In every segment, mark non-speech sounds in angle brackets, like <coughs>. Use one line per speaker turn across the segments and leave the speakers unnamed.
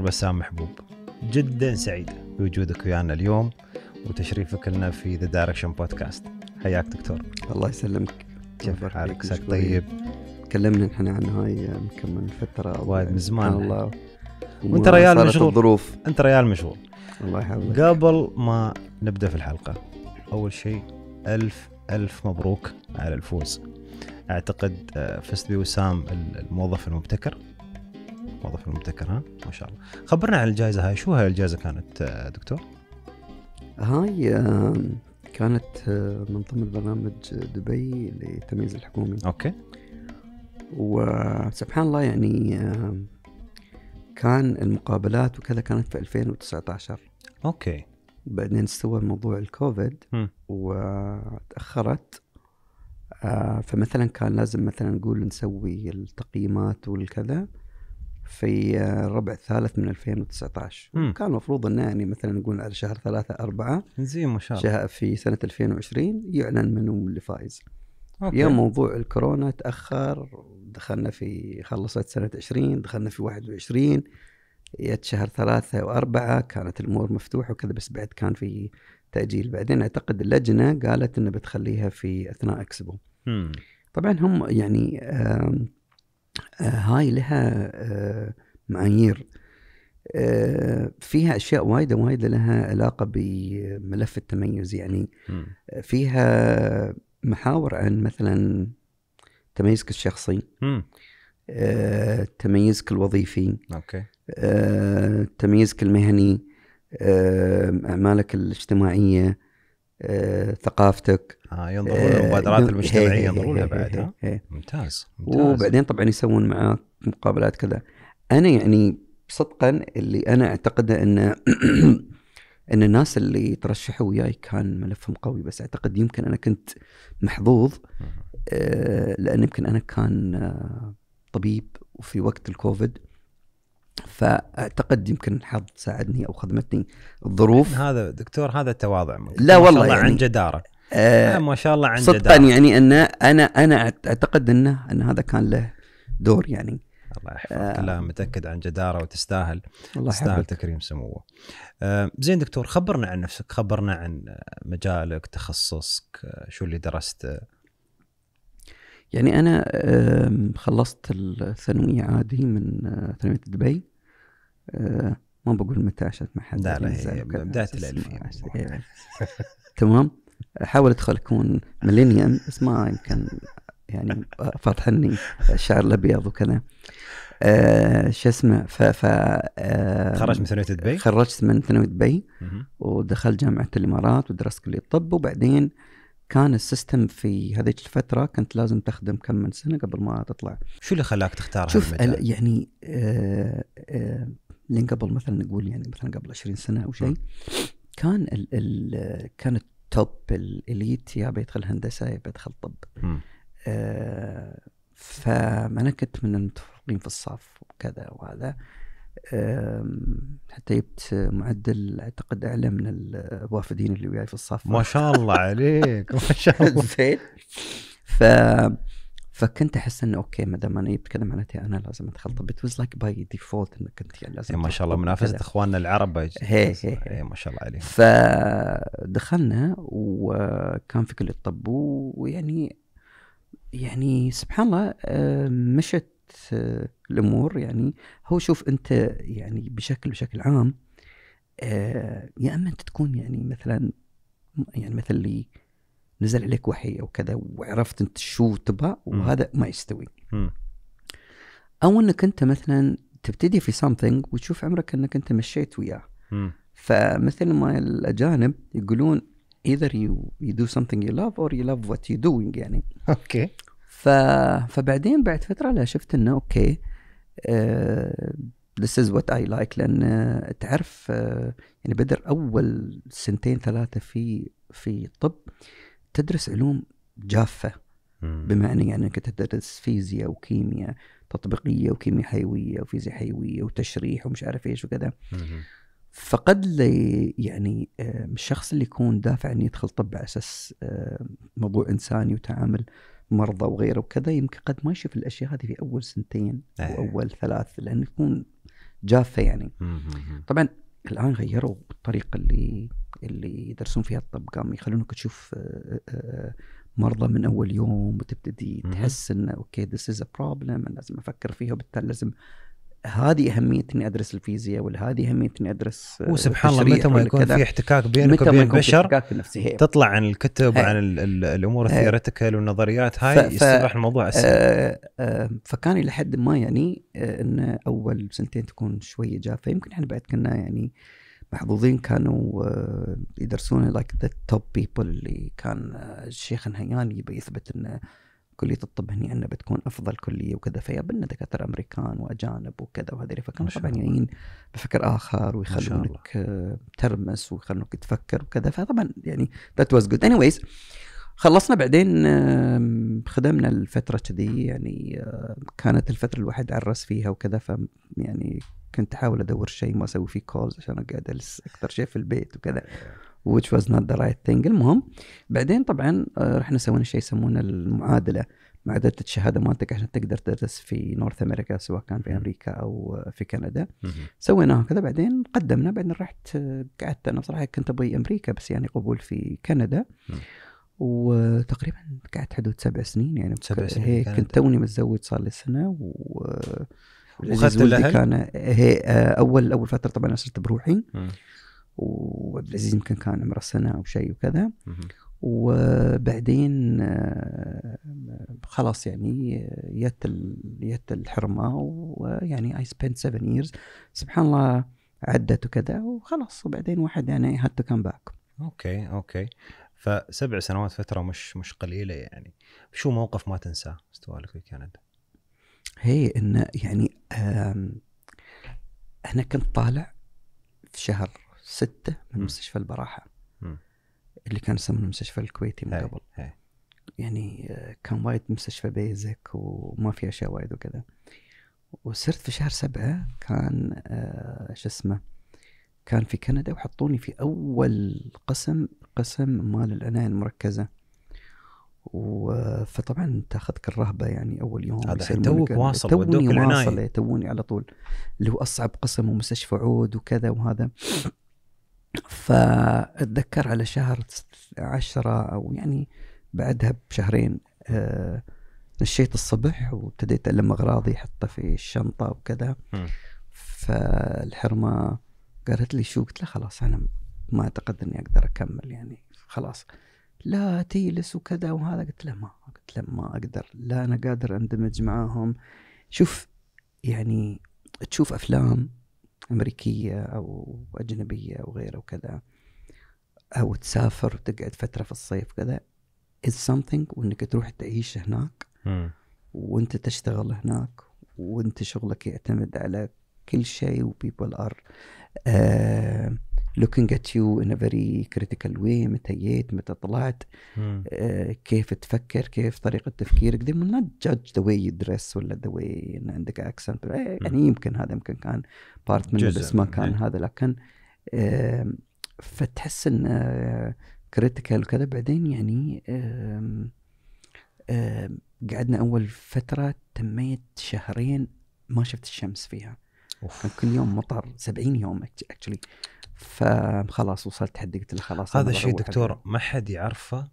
دكتور بسام محبوب جدا سعيد بوجودك ويانا اليوم وتشريفك لنا في ذا دايركشن بودكاست
حياك دكتور الله يسلمك كيف حالك عساك طيب تكلمنا احنا عن هاي يمكن من فتره وايد من يعني، زمان الله وانت ريال مشغول الظروف
انت ريال مشغول الله يحفظك قبل ما نبدا في الحلقه اول شيء الف الف مبروك على الفوز اعتقد آه، فزت بوسام الموظف المبتكر الموظف المبتكر ها ما شاء الله خبرنا عن الجائزه هاي
شو هاي الجائزه كانت آه، دكتور هاي كانت آه، من ضمن برنامج دبي للتمييز الحكومي اوكي وسبحان الله يعني كان المقابلات وكذا كانت في 2019 اوكي بعدين استوى موضوع الكوفيد م. وتاخرت آه، فمثلا كان لازم مثلا نقول نسوي التقييمات والكذا في آه، الربع الثالث من 2019 مم. كان المفروض انه يعني مثلا نقول على شهر ثلاثة أربعة زين ما شاء الله في سنة 2020 يعلن من اللي فايز أوكي. يوم موضوع الكورونا تأخر دخلنا في خلصت سنة 20 دخلنا في 21 جت شهر ثلاثة وأربعة كانت الأمور مفتوحة وكذا بس بعد كان في تأجيل بعدين أعتقد اللجنة قالت أنه بتخليها في أثناء أكسبو مم. طبعا هم يعني آه آه، هاي لها آه، معايير آه، فيها اشياء وايده وايده لها علاقه بملف التميز يعني فيها محاور عن مثلا تميزك الشخصي تميزك الوظيفي اوكي تميزك المهني اعمالك الاجتماعيه آه، ثقافتك آه ينظرون للمبادرات آه، المجتمعيه ينظرون لها بعد ممتاز ممتاز وبعدين طبعا يسوون معاك مقابلات كذا انا يعني صدقا اللي انا اعتقده ان <clears throat> ان الناس اللي ترشحوا وياي كان ملفهم قوي بس اعتقد يمكن انا كنت محظوظ آه، لان يمكن انا كان طبيب وفي وقت الكوفيد فاعتقد يمكن الحظ ساعدني او خدمتني الظروف
هذا دكتور هذا تواضع ممكن. لا والله يعني عن جداره آه،, آه ما شاء الله عن صدقا جداره صدقا
يعني ان انا انا اعتقد انه ان هذا كان له دور
يعني الله يحفظك آه. لا متاكد عن جداره وتستاهل الله تستاهل تكريم سموه آه زين دكتور خبرنا عن نفسك خبرنا عن مجالك تخصصك آه، شو اللي درسته
يعني انا خلصت الثانويه عادي من آه، ثانويه دبي آه، ما بقول متى عشت مع حد لا لا هي بداية الألفية إيه، <laughs> تمام احاول ادخل اكون ميلينيوم بس ما يمكن يعني فاطحني الشعر الابيض وكذا آه شو اسمه ف ف آه، خرجت من ثانويه دبي؟ خرجت من ثانويه دبي ودخلت جامعه الامارات ودرست كليه الطب وبعدين كان السيستم في هذيك الفتره كنت لازم تخدم كم من سنه قبل ما تطلع. شو
اللي خلاك تختار شوف يعني
آه آه لين قبل مثلا نقول يعني مثلا قبل 20 سنه او شيء كان ال ال كان التوب الاليت يا بيدخل هندسه يا بيدخل طب آه فانا كنت من المتفوقين في الصف وكذا وهذا حتى جبت معدل اعتقد اعلى من الوافدين اللي وياي في الصف ما شاء الله عليك ما شاء الله <laughs> زين ف فكنت احس انه اوكي ما دام انا جبت كذا معناته انا لازم اتخلط بت واز لايك باي ديفولت انك كنت يعني لازم إيه، ما شاء الله منافسه اخواننا العرب هي هي إيه، ما شاء الله عليهم فدخلنا وكان في كليه الطب ويعني يعني سبحان الله آه، مشت آه، الامور يعني هو شوف انت يعني بشكل بشكل عام آه، يا اما انت تكون يعني مثلا يعني مثل اللي نزل عليك وحي او كذا وعرفت انت شو تبغى وهذا ما يستوي او انك انت مثلا تبتدي في something وتشوف عمرك انك انت مشيت وياه فمثل ما الاجانب يقولون either you, you do something you love or you love what you're doing يعني <laughs> اوكي ف... فبعدين بعد فتره لا شفت انه اوكي آه... this is what I like لان آه، تعرف آه، يعني بدر اول سنتين ثلاثه في في الطب تدرس علوم جافه بما يعني انك تدرس فيزياء وكيمياء تطبيقيه وكيمياء حيويه وفيزياء حيويه وتشريح ومش عارف ايش وكذا فقد لي يعني الشخص اللي يكون دافع انه يدخل طب على اساس موضوع انساني وتعامل مرضى وغيره وكذا يمكن قد ما يشوف الاشياء هذه في اول سنتين او إيه. اول ثلاث لانه يكون جافه يعني طبعا الان غيروا الطريقه اللي اللي يدرسون فيها الطب قام يخلونك تشوف آه، آه، آه، مرضى من اول يوم وتبتدي تحس انه اوكي ذس از ا بروبلم لازم افكر فيها وبالتالي لازم هذه أهمية إني أدرس الفيزياء ولا هذه أهمية إني أدرس وسبحان الله متى ما يكون في احتكاك بينك وبين البشر تطلع عن الكتب هي. عن
الأمور الثيوريتيكال والنظريات هاي يصبح الموضوع أسهل آه
آه فكان إلى حد ما يعني آه إن أول سنتين تكون شوية جافة يمكن إحنا بعد كنا يعني آه محظوظين كانوا آه، يدرسون لايك ذا توب بيبل اللي كان آه، الشيخ نهيان يبي يثبت انه كلية الطب هني عندنا بتكون أفضل كلية وكذا بنا دكاترة أمريكان وأجانب وكذا وهذول فكانوا طبعا جايين بفكر آخر ويخلونك آه، ترمس ويخلونك تفكر وكذا فطبعا يعني ذات واز جود anyways خلصنا بعدين خدمنا الفترة كذي يعني كانت الفترة الواحد عرس فيها وكذا ف يعني كنت احاول ادور شيء ما اسوي فيه كولز عشان اقعد الس اكثر شيء في البيت وكذا which was not the right thing المهم بعدين طبعا آه، رحنا سوينا شيء يسمونه المعادله معادله الشهاده مالتك عشان تقدر تدرس في نورث امريكا سواء كان في امريكا او في كندا سويناها كذا بعدين قدمنا بعدين رحت آه، قعدت انا صراحه كنت ابغي امريكا بس يعني قبول في كندا وتقريبا قعدت حدود سبع سنين يعني سبع سنين كنت توني متزوج صار لي سنه و آه، وخدت الاهل كان هي آه، اول اول فتره طبعا انا صرت بروحي وعبد العزيز يمكن كان عمره سنه او شيء وكذا وبعدين آه، خلاص يعني جت جت الحرمه ويعني اي سبنت 7 ييرز سبحان الله عدت وكذا وخلاص وبعدين واحد يعني هاد تو كم باك
اوكي اوكي فسبع سنوات فتره مش مش قليله يعني شو موقف ما تنساه استوالك في كندا؟
هي ان يعني انا كنت طالع في شهر ستة من مستشفى البراحة اللي كان يسمونه المستشفى الكويتي من قبل يعني آه، كان وايد مستشفى بيزك وما في اشياء وايد وكذا وصرت في شهر سبعة كان آه، شو اسمه كان في كندا وحطوني في اول قسم قسم مال العنايه المركزه فطبعا تاخذك الرهبه يعني اول يوم هذا توك واصل توني واصل إيه، توني على طول اللي هو اصعب قسم ومستشفى عود وكذا وهذا فاتذكر على شهر عشرة او يعني بعدها بشهرين آه، نشيت الصبح وابتديت الم اغراضي احطها في الشنطه وكذا فالحرمه قالت لي شو قلت لها خلاص انا ما اعتقد اني اقدر اكمل يعني خلاص لا تيلس وكذا وهذا قلت له ما قلت له ما اقدر لا انا قادر اندمج معاهم شوف يعني تشوف افلام امريكيه او اجنبيه وغيره وكذا او تسافر وتقعد فتره في الصيف كذا از something وانك تروح تعيش هناك وانت تشتغل هناك وانت شغلك يعتمد على كل شيء وبيبل ار آه looking at you in a very critical way متى جيت متى طلعت آه، كيف تفكر كيف طريقة تفكيرك ذي will not judge the way ولا ذا واي إن عندك اكسنت آه، يعني يمكن هذا يمكن كان بارت منه بس ما كان إيه. هذا لكن فتحس إن كريتيكال آه، وكذا بعدين يعني قعدنا أول فترة تميت شهرين ما شفت الشمس فيها أوف. كان كل يوم مطر 70 يوم اكشلي فخلاص وصلت حد قلت له خلاص هذا الشيء دكتور
ما حد يعرفه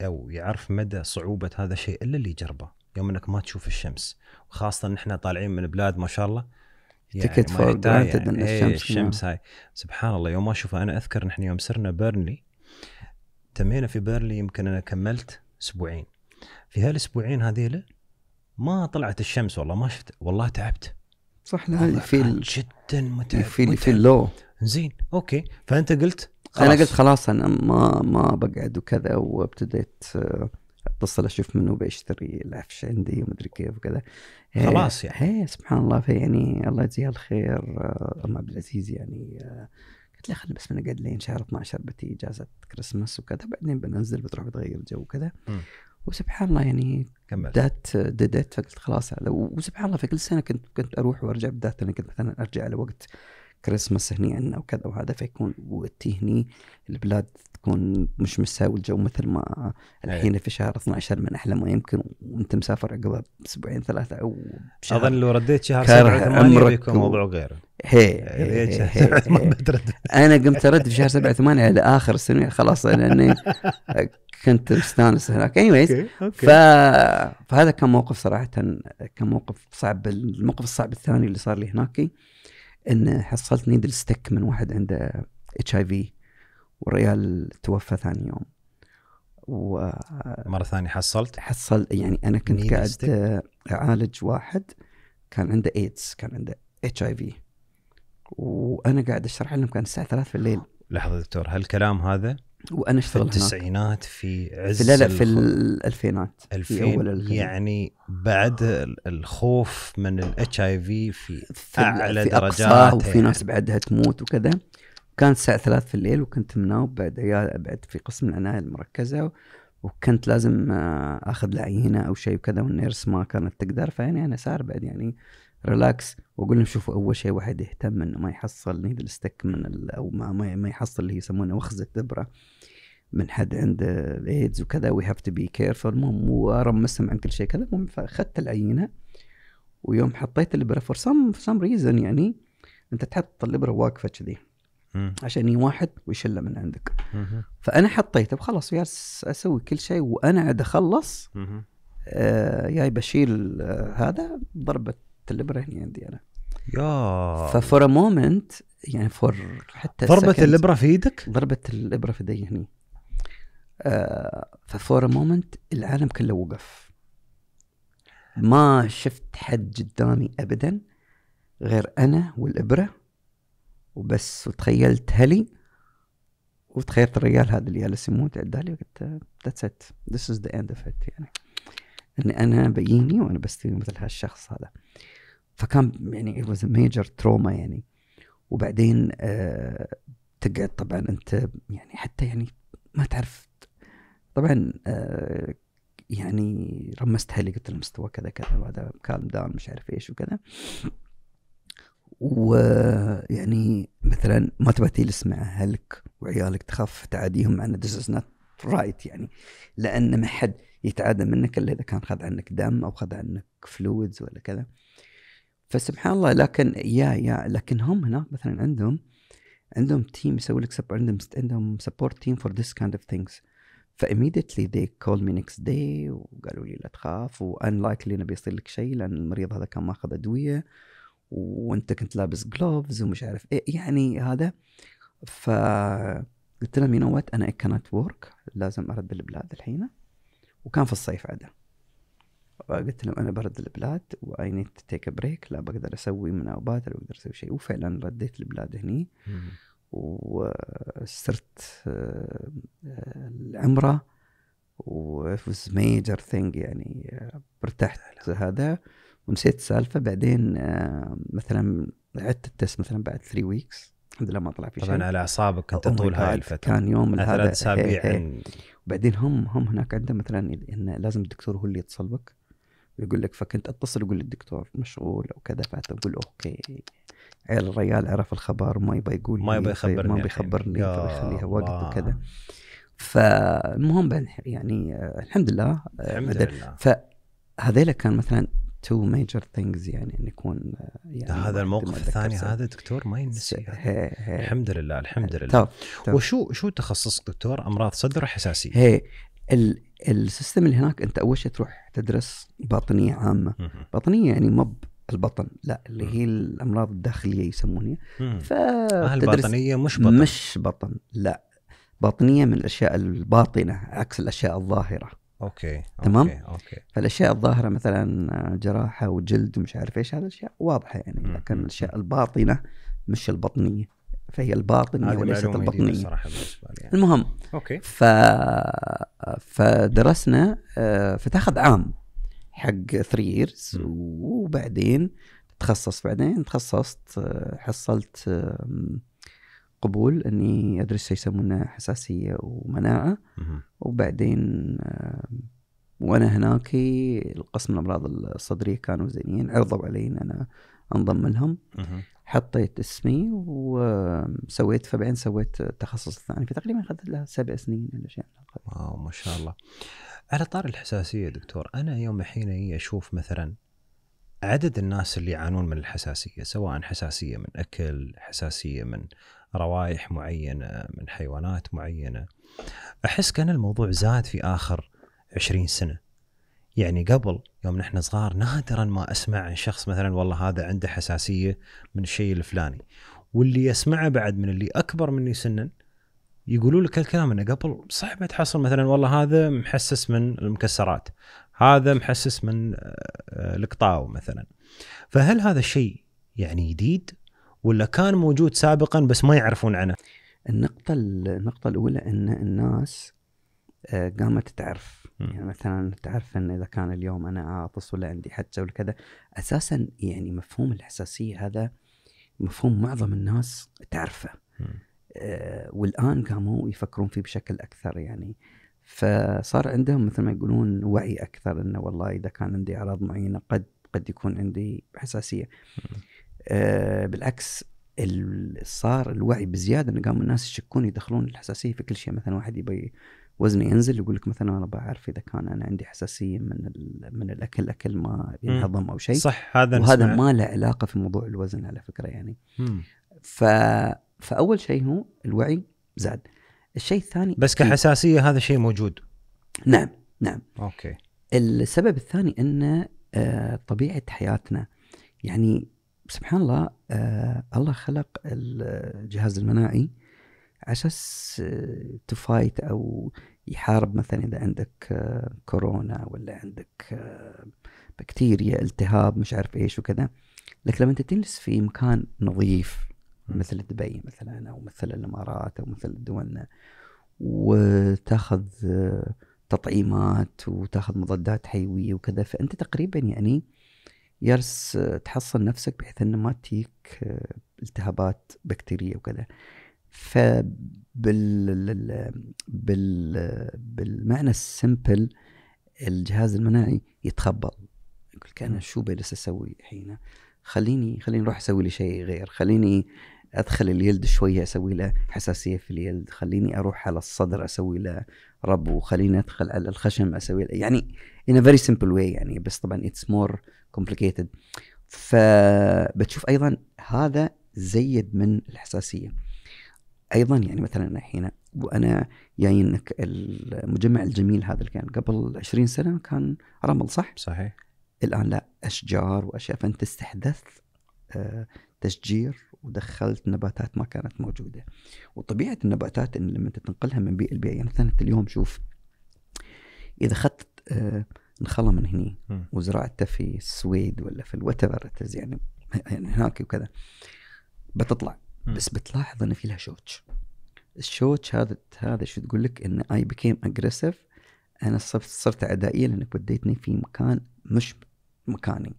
او يعرف مدى صعوبه هذا الشيء الا اللي يجربه يوم انك ما تشوف الشمس وخاصه ان احنا طالعين من بلاد ما شاء الله يعني تكت فور يعني ان إيه، الشمس الشمس هاي سبحان الله يوم ما اشوفها انا اذكر نحن يوم سرنا بيرنلي تمينا في بيرنلي يمكن انا كملت اسبوعين في هالاسبوعين هذيله ما طلعت الشمس والله ما شفت والله تعبت صح لا في جدا متعب في في اللو زين اوكي
فانت قلت خلاص. انا قلت خلاص انا ما ما بقعد وكذا وابتديت آه، اتصل اشوف منو بيشتري العفش عندي ومدري كيف وكذا إيه، خلاص يعني هي إيه، سبحان الله فيعني الله يجزيها الخير آه، ام عبد العزيز يعني آه، قلت له خلي بس من لين شهر 12 بتي اجازه كريسماس وكذا بعدين بنزل بتروح بتغير جو وكذا وسبحان الله يعني كمل ديت ديدت فقلت خلاص هذا وسبحان الله في كل سنه كنت كنت اروح وارجع بالذات انا كنت مثلا ارجع لوقت كريسماس هني عندنا وكذا وهذا فيكون وقتي هني البلاد تكون مش مساوي الجو مثل ما الحين في شهر 12 من احلى ما يمكن وانت مسافر عقبها باسبوعين ثلاثه او بشهر
اظن لو رديت شهر 7 8 بيكون موضوع غير هي, هي, هي, هي انا قمت ارد
في شهر 7 8 على اخر السنه خلاص لاني <laughs> كنت مستانس هناك اني انيويز ف... فهذا كان موقف صراحه كان موقف صعب الموقف الصعب الثاني اللي صار لي هناك ان حصلت نيدل ستيك من واحد عنده اتش اي في والريال توفى ثاني يوم و مره ثانيه حصلت؟ حصل يعني انا كنت قاعد اعالج واحد كان عنده ايدز كان عنده اتش اي في وانا قاعد اشرح لهم كان الساعه 3 في الليل
لحظه دكتور هالكلام هذا وانا اشتغلت في التسعينات في عز في لا لا في الالفينات 2000 في اول يعني بعد الخوف من الاتش اي في في اعلى في وفي يعني. ناس
بعدها تموت وكذا كانت الساعه 3 في الليل وكنت مناوب بعد عيال بعد في قسم العنايه المركزه وكنت لازم آه، اخذ العينه او شيء وكذا والنيرس ما كانت تقدر فيعني انا سار بعد يعني ريلاكس واقول لهم شوفوا اول شيء واحد يهتم انه ما يحصل نيدل ستيك من او ما, ما يحصل اللي يسمونه وخزه ابره من حد عنده ايدز وكذا وي هاف تو بي كيرفول المهم وارمسهم عن كل شيء كذا المهم فاخذت العينه ويوم حطيت الابره فور سم سم ريزن يعني انت تحط الابره واقفه كذي عشان واحد ويشله من عندك فانا حطيته وخلاص اسوي كل شيء وانا عاد اخلص آه بشيل آه هذا ضربت الابره هني عندي انا يا ففور ا مومنت يعني فور حتى ضربت الابره في ايدك؟ ضربت الابره في ايدي هني آه ففور ا مومنت العالم كله وقف ما شفت حد قدامي ابدا غير انا والابره وبس وتخيلت هلي وتخيلت الرجال هذا اللي جالس يموت عدالي لي قلت ذاتس ات ذيس از ذا اند اوف ات يعني اني انا بيني وانا بستوي مثل هالشخص هذا فكان يعني it was a major trauma يعني وبعدين آه تقعد طبعا انت يعني حتى يعني ما تعرف طبعا آه يعني رمستها لي قلت له مستوى كذا كذا وهذا كالم داون مش عارف ايش وكذا ويعني مثلا ما تبغى تجلس مع اهلك وعيالك تخاف تعاديهم عن ذس از نوت رايت يعني لان ما حد يتعادى منك الا اذا كان خذ عنك دم او خذ عنك فلويدز ولا كذا فسبحان الله لكن يا يا لكن هم هناك مثلا عندهم عندهم تيم يسوي لك عندهم عندهم سبورت تيم فور ذيس كايند اوف ثينكس فايميديتلي they كول مي next داي وقالوا لي لا تخاف وان لايكلي انه بيصير لك شيء لان المريض هذا كان ماخذ ادويه وانت كنت لابس جلوفز ومش عارف ايه يعني هذا ف قلت لهم يو نو وات انا اي كانت ورك لازم ارد البلاد الحين وكان في الصيف عاده قلت لهم انا برد البلاد واي نيد تيك بريك لا بقدر اسوي مناوبات لا بقدر اسوي شيء وفعلا رديت البلاد هني وصرت آه، العمره وفز ميجر ثينج يعني آه، ارتحت هذا ونسيت السالفه بعدين آه، مثلا عدت التست مثلا بعد 3 ويكس الحمد لله ما طلع في شيء طبعا على اعصابك انت طول هاي الفتره كان يوم ثلاث اسابيع وبعدين هم هم هناك عندهم مثلا ان لازم الدكتور هو اللي يتصل بك يقول لك فكنت اتصل اقول للدكتور مشغول او كذا اقول اوكي الرجال عرف الخبر ما يبغى يقول ما يبغى يخبرني ما بيخبرني يخليها وقت وكذا فالمهم يعني الحمد لله الحمد لله فهذيلا كان مثلا تو ميجر ثينجز يعني ان يكون يعني هذا الموقف
الثاني هذا دكتور ما ينسي الحمد لله
الحمد لله طب. طب. وشو شو تخصصك دكتور امراض صدر حساسيه هي السيستم اللي هناك انت اول شيء تروح تدرس باطنيه عامه باطنيه يعني مب البطن لا اللي هي الامراض الداخليه يسمونها فتدرس الباطنيه مش بطن مش بطن لا باطنيه من الاشياء الباطنه عكس الاشياء الظاهره اوكي تمام اوكي, أوكي. فالاشياء الظاهره مثلا آه، جراحه وجلد ومش عارف ايش هذه الاشياء واضحه يعني لكن الاشياء الباطنه مش البطنيه فهي الباطنيه وليست البطنيه صراحه يعني. المهم اوكي ف... فدرسنا آه، فتاخذ عام حق 3 ييرز وبعدين تخصص بعدين تخصصت آه، حصلت قبول اني ادرس شيء يسمونه حساسيه ومناعه وبعدين وانا هناك القسم الامراض الصدريه كانوا زينين عرضوا علي ان انا انضم لهم حطيت اسمي وسويت فبعدين سويت التخصص الثاني فتقريبا اخذت لها سبع سنين ولا شيء ما شاء الله
على طار الحساسيه دكتور انا يوم الحين اشوف مثلا عدد الناس اللي يعانون من الحساسيه سواء حساسيه من اكل حساسيه من روائح معينه من حيوانات معينه احس كان الموضوع زاد في اخر 20 سنه يعني قبل يوم نحن صغار نادرا ما اسمع عن شخص مثلا والله هذا عنده حساسيه من الشيء الفلاني واللي يسمعه بعد من اللي اكبر مني سنا يقولوا لك الكلام انه قبل صعب تحصل مثلا والله هذا محسس من المكسرات هذا محسس من آه، القطاو مثلا فهل هذا الشيء يعني جديد ولا كان موجود سابقا بس ما يعرفون عنه
النقطة النقطة الأولى أن الناس آه، قامت تعرف يعني مثلا تعرف ان اذا كان اليوم انا عاطس ولا عندي حجه ولا كذا اساسا يعني مفهوم الحساسيه هذا مفهوم معظم الناس تعرفه آه والان قاموا يفكرون فيه بشكل اكثر يعني فصار عندهم مثل ما يقولون وعي اكثر انه والله اذا كان عندي اعراض معينه قد قد يكون عندي حساسيه آه بالعكس صار الوعي بزياده انه قاموا الناس يشكون يدخلون الحساسيه في كل شيء مثلا واحد يبي وزني ينزل يقول لك مثلا انا بعرف اذا كان انا عندي حساسيه من من الاكل اكل ما ينهضم او شيء صح هذا وهذا نسمع. ما له علاقه في موضوع الوزن على فكره يعني ف فاول شيء هو الوعي زاد الشيء الثاني بس كحساسيه هذا شيء موجود نعم نعم اوكي السبب الثاني ان آه، طبيعه حياتنا يعني سبحان الله آه، الله خلق الجهاز المناعي عشان تفايت آه، او يحارب مثلا اذا عندك آه، كورونا ولا عندك آه، بكتيريا التهاب مش عارف ايش وكذا لكن لما انت تجلس في مكان نظيف مثل دبي مثلا او مثل الامارات او مثل دولنا وتاخذ تطعيمات وتاخذ مضادات حيويه وكذا فانت تقريبا يعني يرس تحصن نفسك بحيث انه ما تيك التهابات بكتيريه وكذا ف بال بال بالمعنى السمبل الجهاز المناعي يتخبط يقول انا شو بجلس اسوي الحين خليني خليني اروح اسوي لي شيء غير خليني ادخل اليلد شويه اسوي له حساسيه في اليلد خليني اروح على الصدر اسوي له ربو خليني ادخل على الخشم اسوي له يعني in a very simple way يعني بس طبعا it's more complicated فبتشوف ايضا هذا زيد من الحساسيه ايضا يعني مثلا الحين وانا جاي يعني المجمع الجميل هذا اللي كان قبل 20 سنه كان رمل صح؟ صحيح الان لا اشجار واشياء فانت استحدثت آه، تشجير ودخلت نباتات ما كانت موجوده وطبيعه النباتات ان لما انت تنقلها من بيئه لبيئه يعني مثلا انت اليوم شوف اذا اخذت نخله آه، من هني وزرعته في السويد ولا في الوتفر يعني يعني هناك وكذا بتطلع بس بتلاحظ ان في لها شوتش الشوتش هذا هذا شو تقول لك ان اي بيكيم اجريسيف انا صرت صرت عدائيه لانك وديتني في مكان مش مكاني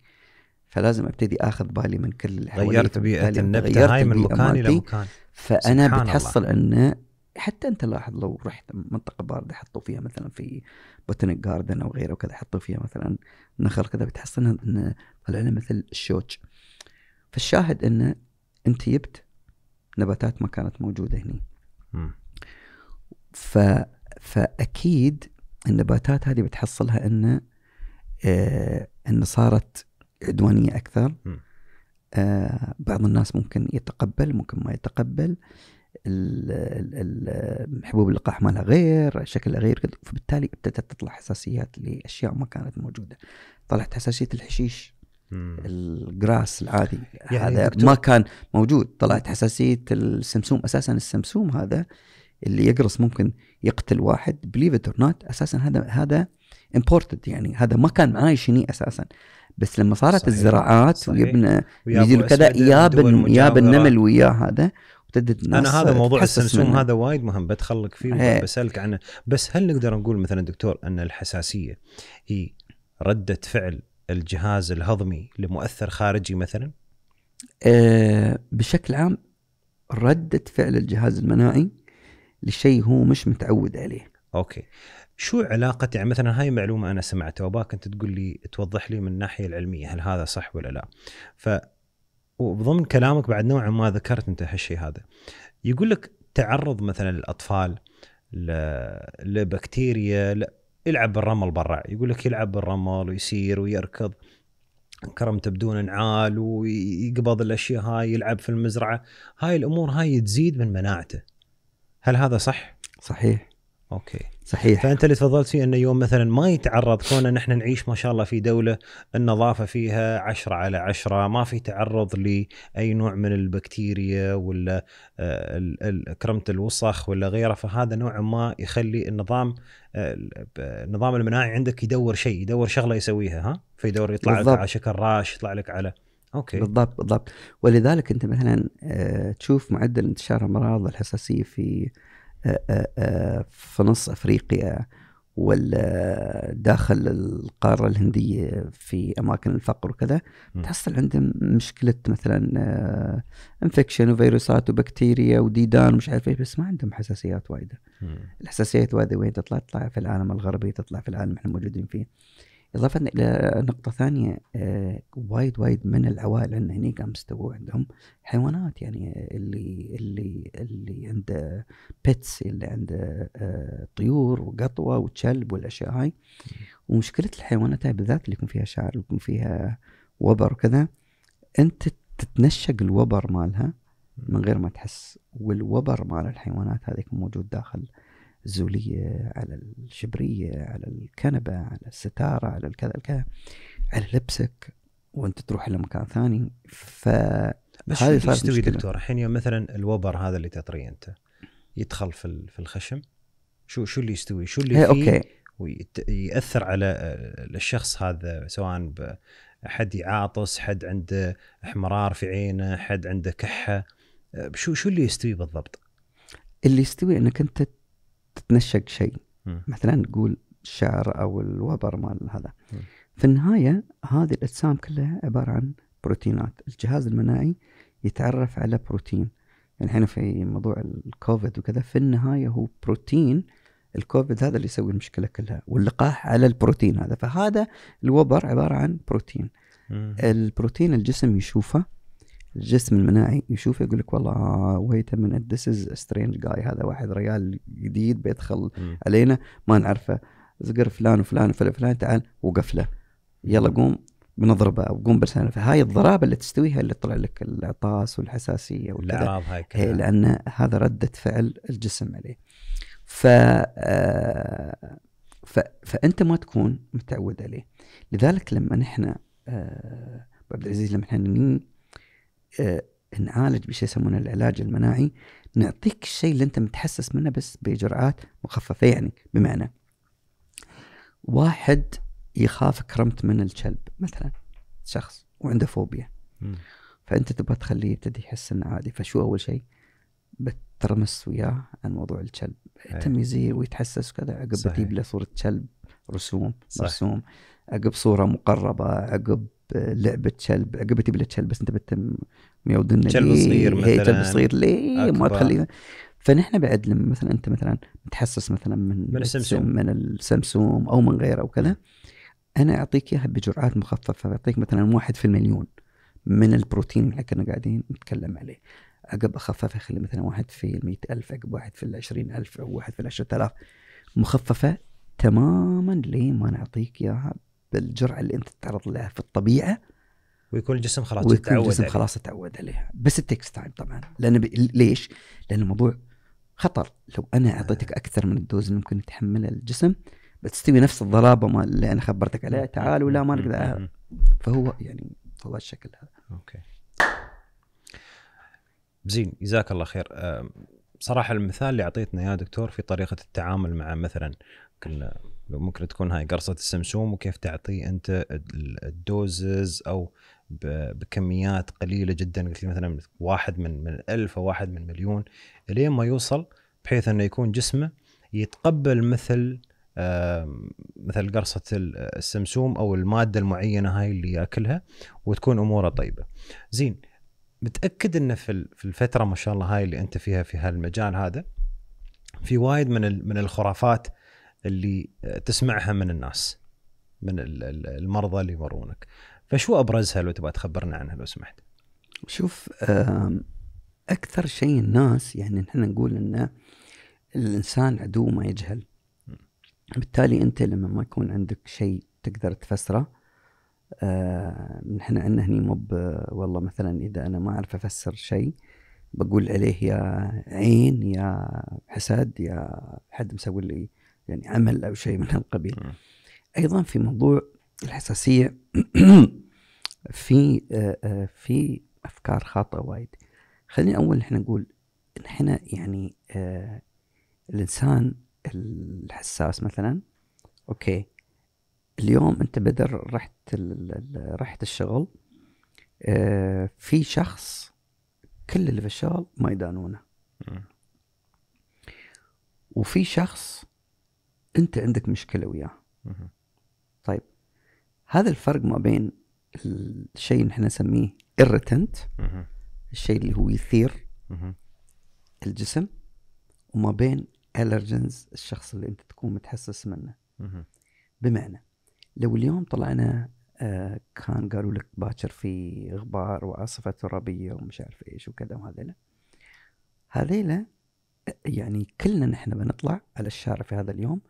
فلازم ابتدي اخذ بالي من كل اللي حولي غيرت بيئه النبته هاي من مكان الى مكان فانا بتحصل انه حتى انت لاحظ لو رحت منطقه بارده حطوا فيها مثلا في بوتنيك جاردن او غيره وكذا حطوا فيها مثلا نخل كذا بتحصل انه طلع مثل الشوتش فالشاهد انه انت جبت نباتات ما كانت موجوده هنا ف... فاكيد النباتات هذه بتحصلها ان آه ان صارت عدوانيه اكثر آه بعض الناس ممكن يتقبل ممكن ما يتقبل حبوب اللقاح مالها غير شكلها غير فبالتالي ابتدت تطلع حساسيات لاشياء ما كانت موجوده طلعت حساسيه الحشيش الجراس العادي يعني هذا ما كان موجود طلعت حساسيه السمسوم اساسا السمسوم هذا اللي يقرص ممكن يقتل واحد بليف ات اور نوت اساسا هذا هذا امبورتد يعني هذا ما كان معاي شيء اساسا بس لما صارت صحيح. الزراعات صحيح. ويبنى يجي كذا ياب ياب النمل وياه هذا وتدد الناس انا هذا موضوع السمسوم هذا
وايد مهم بتخلق فيه وبسالك بسالك عنه بس هل نقدر نقول مثلا دكتور ان الحساسيه هي رده فعل الجهاز الهضمي لمؤثر خارجي
مثلا؟ آه، بشكل عام ردة فعل الجهاز المناعي لشيء هو مش متعود عليه.
اوكي. شو علاقة يعني مثلا هاي معلومة أنا سمعتها وباك أنت تقول لي توضح لي من الناحية العلمية هل هذا صح ولا لا؟ ف وضمن كلامك بعد نوعا ما ذكرت أنت هالشيء هذا. يقول لك تعرض مثلا الأطفال لبكتيريا يلعب بالرمل برا يقول لك يلعب بالرمل ويسير ويركض كرمته بدون نعال ويقبض الاشياء هاي يلعب في المزرعه هاي الامور هاي تزيد من مناعته هل هذا صح صحيح اوكي صحيح فانت اللي تفضلت فيه انه يوم مثلا ما يتعرض كوننا نحن نعيش ما شاء الله في دوله النظافه فيها عشرة على عشرة ما في تعرض لاي نوع من البكتيريا ولا آه، كرمه الوسخ ولا غيره فهذا نوع ما يخلي النظام آه، النظام المناعي عندك يدور شيء يدور شغله يسويها ها فيدور يطلع بالضبط. لك على شكل راش يطلع لك على
اوكي بالضبط بالضبط ولذلك انت مثلا آه، تشوف معدل انتشار امراض الحساسيه في آه، آه، آه، في نص افريقيا ولا داخل القارة الهندية في أماكن الفقر وكذا تحصل عندهم مشكلة مثلا انفكشن وفيروسات وبكتيريا وديدان ومش عارف ايش بس ما عندهم حساسيات وايدة الحساسيات وايدة وين تطلع تطلع في العالم الغربي تطلع في العالم احنا موجودين فيه إضافة إلى نقطة ثانية آه، وايد وايد من العوائل عندنا هني قام استووا عندهم حيوانات يعني اللي اللي اللي عنده بيتس اللي عنده آه، طيور وقطوة وكلب والأشياء هاي ومشكلة الحيوانات هاي بالذات اللي يكون فيها شعر يكون فيها وبر وكذا أنت تتنشق الوبر مالها من غير ما تحس والوبر مال الحيوانات هذا يكون موجود داخل الزولية على الشبرية على الكنبة على الستارة على الكذا الكذا على لبسك وانت تروح لمكان ثاني ف بس هذه صارت تستوي دكتور
الحين يوم مثلا الوبر هذا اللي تطري انت يدخل في في الخشم شو شو اللي يستوي شو اللي إيه، فيه اوكي ويأثر على آه، الشخص هذا سواء حد يعاطس حد عنده احمرار في عينه حد عنده كحه آه، شو شو اللي يستوي بالضبط
اللي يستوي انك انت تتنشق شيء مثلا تقول الشعر او الوبر مال هذا في النهايه هذه الاجسام كلها عباره عن بروتينات الجهاز المناعي يتعرف على بروتين يعني في موضوع الكوفيد وكذا في النهايه هو بروتين الكوفيد هذا اللي يسوي المشكله كلها واللقاح على البروتين هذا فهذا الوبر عباره عن بروتين البروتين الجسم يشوفه الجسم المناعي يشوفه يقول لك والله ويت من ذس از سترينج جاي هذا واحد ريال جديد بيدخل م. علينا ما نعرفه زقر فلان وفلان وفلان فلان تعال وقف له يلا قوم بنضربه او قوم برسانه فهاي الضرابه اللي تستويها اللي تطلع لك العطاس والحساسيه والاعراض هاي كلها لان هذا رده فعل الجسم عليه. ف آه، ف فانت ما تكون متعود عليه لذلك لما نحن آه، عبد العزيز لما نحن آه، نعالج بشيء يسمونه العلاج المناعي نعطيك الشيء اللي انت متحسس منه بس بجرعات مخففه يعني بمعنى واحد يخاف كرمت من الكلب مثلا شخص وعنده فوبيا م. فانت تبغى تخليه يبتدي يحس انه عادي فشو اول شيء؟ بترمس وياه عن موضوع الكلب يتم يزير ويتحسس وكذا عقب بتجيب له صوره كلب رسوم صح. مرسوم عقب صوره مقربه عقب لعبه عقب عقبتي بلا كلب بس انت بتم ميودنا كلب صغير مثلا هي كلب صغير ليه ما تخليه فنحن بعد لما مثلا انت مثلا متحسس مثلا من من السمسوم من السمسوم او من غيره وكذا انا اعطيك اياها بجرعات مخففه بعطيك مثلا واحد في المليون من البروتين اللي كنا قاعدين نتكلم عليه عقب اخففها اخلي مثلا واحد في ال ألف عقب واحد في ال ألف او واحد في ال 10000 مخففه تماما ليه ما نعطيك اياها بالجرعه اللي انت تتعرض لها في الطبيعه ويكون الجسم خلاص ويكون تتعود الجسم خلاص تعود عليها بس التكس تايم طبعا لان ب... ليش؟ لان الموضوع خطر لو انا اعطيتك اكثر من الدوز اللي ممكن يتحملها الجسم بتستوي نفس الضرابه ما اللي انا خبرتك عليها تعال ولا ما نقدر فهو يعني هو الشكل هذا
اوكي زين جزاك الله خير بصراحه المثال اللي اعطيتنا يا دكتور في طريقه التعامل مع مثلا كنا ممكن تكون هاي قرصه السمسوم وكيف تعطي انت الدوزز او بكميات قليله جدا قلت لي مثلا واحد من من الف او واحد من مليون الين ما يوصل بحيث انه يكون جسمه يتقبل مثل مثل قرصة السمسوم أو المادة المعينة هاي اللي ياكلها وتكون أموره طيبة زين متأكد أنه في الفترة ما شاء الله هاي اللي أنت فيها في هالمجال هذا في وايد من من الخرافات اللي تسمعها من الناس من المرضى اللي يمرونك فشو ابرزها لو تبغى تخبرنا عنها
لو سمحت شوف اكثر شيء الناس يعني نحن نقول ان الانسان عدو ما يجهل بالتالي انت لما ما يكون عندك شيء تقدر تفسره نحن عندنا هني مو والله مثلا اذا انا ما اعرف افسر شيء بقول عليه يا عين يا حسد يا حد مسوي لي يعني عمل أو شيء من هالقبيل أيضا في موضوع الحساسية <clears throat> في آه، آه، في أفكار خاطئة وايد خلينا أول احنا نقول احنا يعني آه، الإنسان الحساس مثلا أوكي اليوم أنت بدر رحت رحت الشغل في شخص كل اللي في الشغل ما يدانونه وفي شخص انت عندك مشكله وياه طيب هذا الفرق ما بين الشيء اللي احنا نسميه irritant الشيء اللي هو يثير الجسم وما بين الرجنز الشخص اللي انت تكون متحسس منه بمعنى لو اليوم طلعنا آه، كان قالوا لك باكر في غبار وعاصفه ترابيه ومش عارف ايش وكذا وهذيلا هذيلا يعني كلنا نحن بنطلع على الشارع في هذا اليوم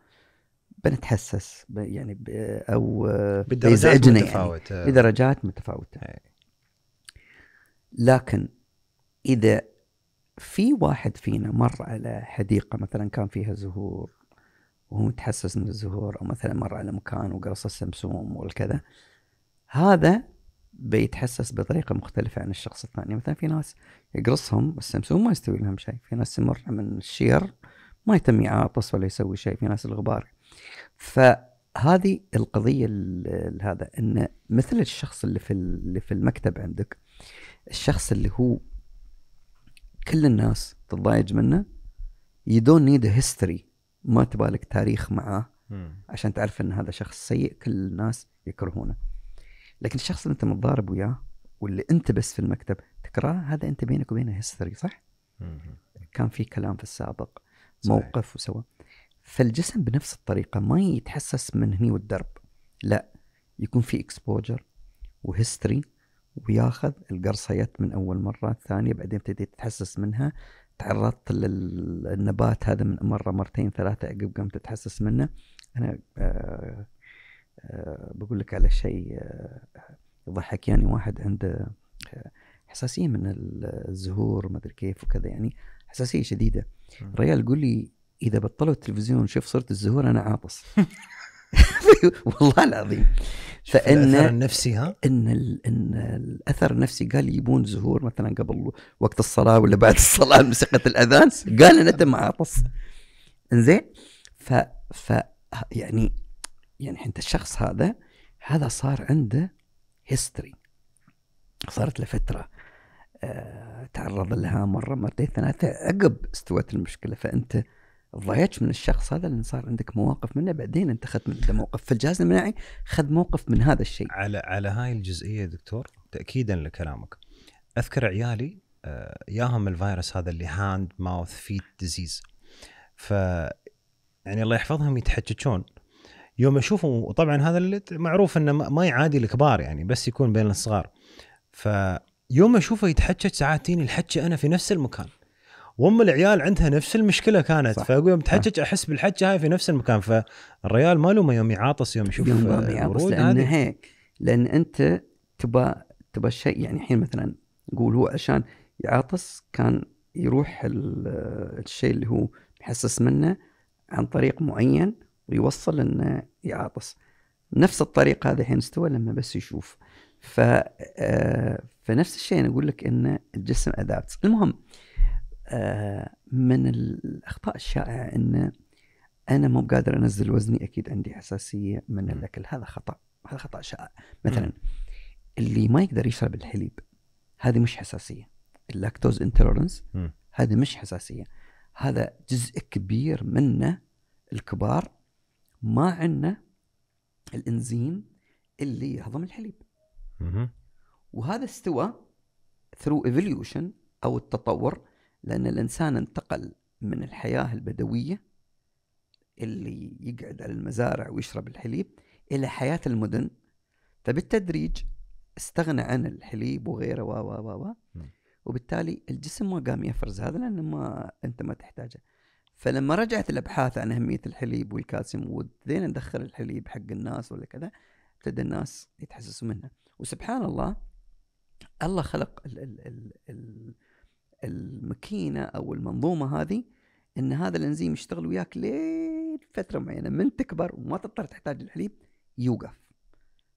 بنتحسس يعني او بدرجات متفاوته يعني بدرجات متفاوته لكن اذا في واحد فينا مر على حديقه مثلا كان فيها زهور وهو متحسس من الزهور او مثلا مر على مكان وقرص السمسوم والكذا هذا بيتحسس بطريقه مختلفه عن الشخص الثاني مثلا في ناس يقرصهم السمسوم ما يستوي لهم شيء في ناس يمر من الشير ما يتم يعاطس ولا يسوي شيء في ناس الغبار فهذه القضيه هذا ان مثل الشخص اللي في اللي في المكتب عندك الشخص اللي هو كل الناس تتضايج منه يو دونت نيد هيستوري ما تبالك تاريخ معاه عشان تعرف ان هذا شخص سيء كل الناس يكرهونه لكن الشخص اللي انت متضارب وياه واللي انت بس في المكتب تكرهه هذا انت بينك وبينه هيستوري صح؟ كان في كلام في السابق موقف وسوى فالجسم بنفس الطريقة ما يتحسس من هني والدرب لا يكون في اكسبوجر وهيستري وياخذ القرصيات من اول مره ثانيه بعدين تبدأ تتحسس منها تعرضت للنبات هذا من مره مرتين ثلاثه عقب قمت تتحسس منه انا آآ آه، آآ آه، بقول لك على شيء آه، ضحك يعني واحد عنده حساسيه من الزهور ما ادري كيف وكذا يعني حساسيه شديده ريال يقول لي اذا بطلوا التلفزيون شوف صرت الزهور انا عاطس <laughs> والله العظيم فان الاثر النفسي ها ان ان الاثر النفسي قال يبون زهور مثلا قبل وقت الصلاه ولا بعد الصلاه <laughs> موسيقى الاذان قال انا تم عاطس انزين ف ف يعني يعني انت الشخص هذا هذا صار عنده هيستوري صارت له فتره آه، تعرض لها مره مرتين ثلاثه عقب استوت المشكله فانت ضيعت من الشخص هذا لان صار عندك مواقف منه بعدين انت اخذت منه موقف فالجهاز المناعي خذ موقف من هذا الشيء على على هاي الجزئيه دكتور تاكيدا
لكلامك اذكر عيالي آه، ياهم الفيروس هذا اللي هاند ماوث فيت ديزيز ف يعني الله يحفظهم يتحججون يوم اشوفهم وطبعا هذا اللي معروف انه ما يعادي الكبار يعني بس يكون بين الصغار فيوم اشوفه يتحجج ساعات تجيني الحجه انا في نفس المكان وام العيال عندها نفس المشكله كانت صح. فاقول يوم تحجج آه. احس بالحجه هاي في نفس المكان فالريال ما لومه يوم يعاطس
يوم يشوف يوم يعاطس لان هيك لان انت تبى تبى الشيء يعني الحين مثلا نقول هو عشان يعاطس كان يروح الشيء اللي هو يحسس منه عن طريق معين ويوصل انه يعاطس نفس الطريق هذا الحين استوى لما بس يشوف ف آه، فنفس الشيء انا اقول لك ان الجسم ادابت المهم من الاخطاء الشائعه ان انا مو قادر انزل وزني اكيد عندي حساسيه من الاكل هذا خطا هذا خطا شائع مثلا اللي ما يقدر يشرب الحليب هذه مش حساسيه اللاكتوز انتولرنس هذه مش حساسيه هذا جزء كبير منه الكبار ما عندنا الانزيم اللي يهضم الحليب وهذا استوى ثرو ايفوليوشن او التطور لأن الإنسان انتقل من الحياة البدوية اللي يقعد على المزارع ويشرب الحليب إلى حياة المدن فبالتدريج استغنى عن الحليب وغيره و و و و وبالتالي الجسم ما قام يفرز هذا لأنه ما أنت ما تحتاجه فلما رجعت الابحاث عن اهميه الحليب والكالسيوم وذين ندخل الحليب حق الناس ولا كذا ابتدى الناس يتحسسوا منه وسبحان الله الله خلق ال ال ال ال الماكينه او المنظومه هذه ان هذا الانزيم يشتغل وياك لين فتره معينه من تكبر وما تضطر تحتاج الحليب يوقف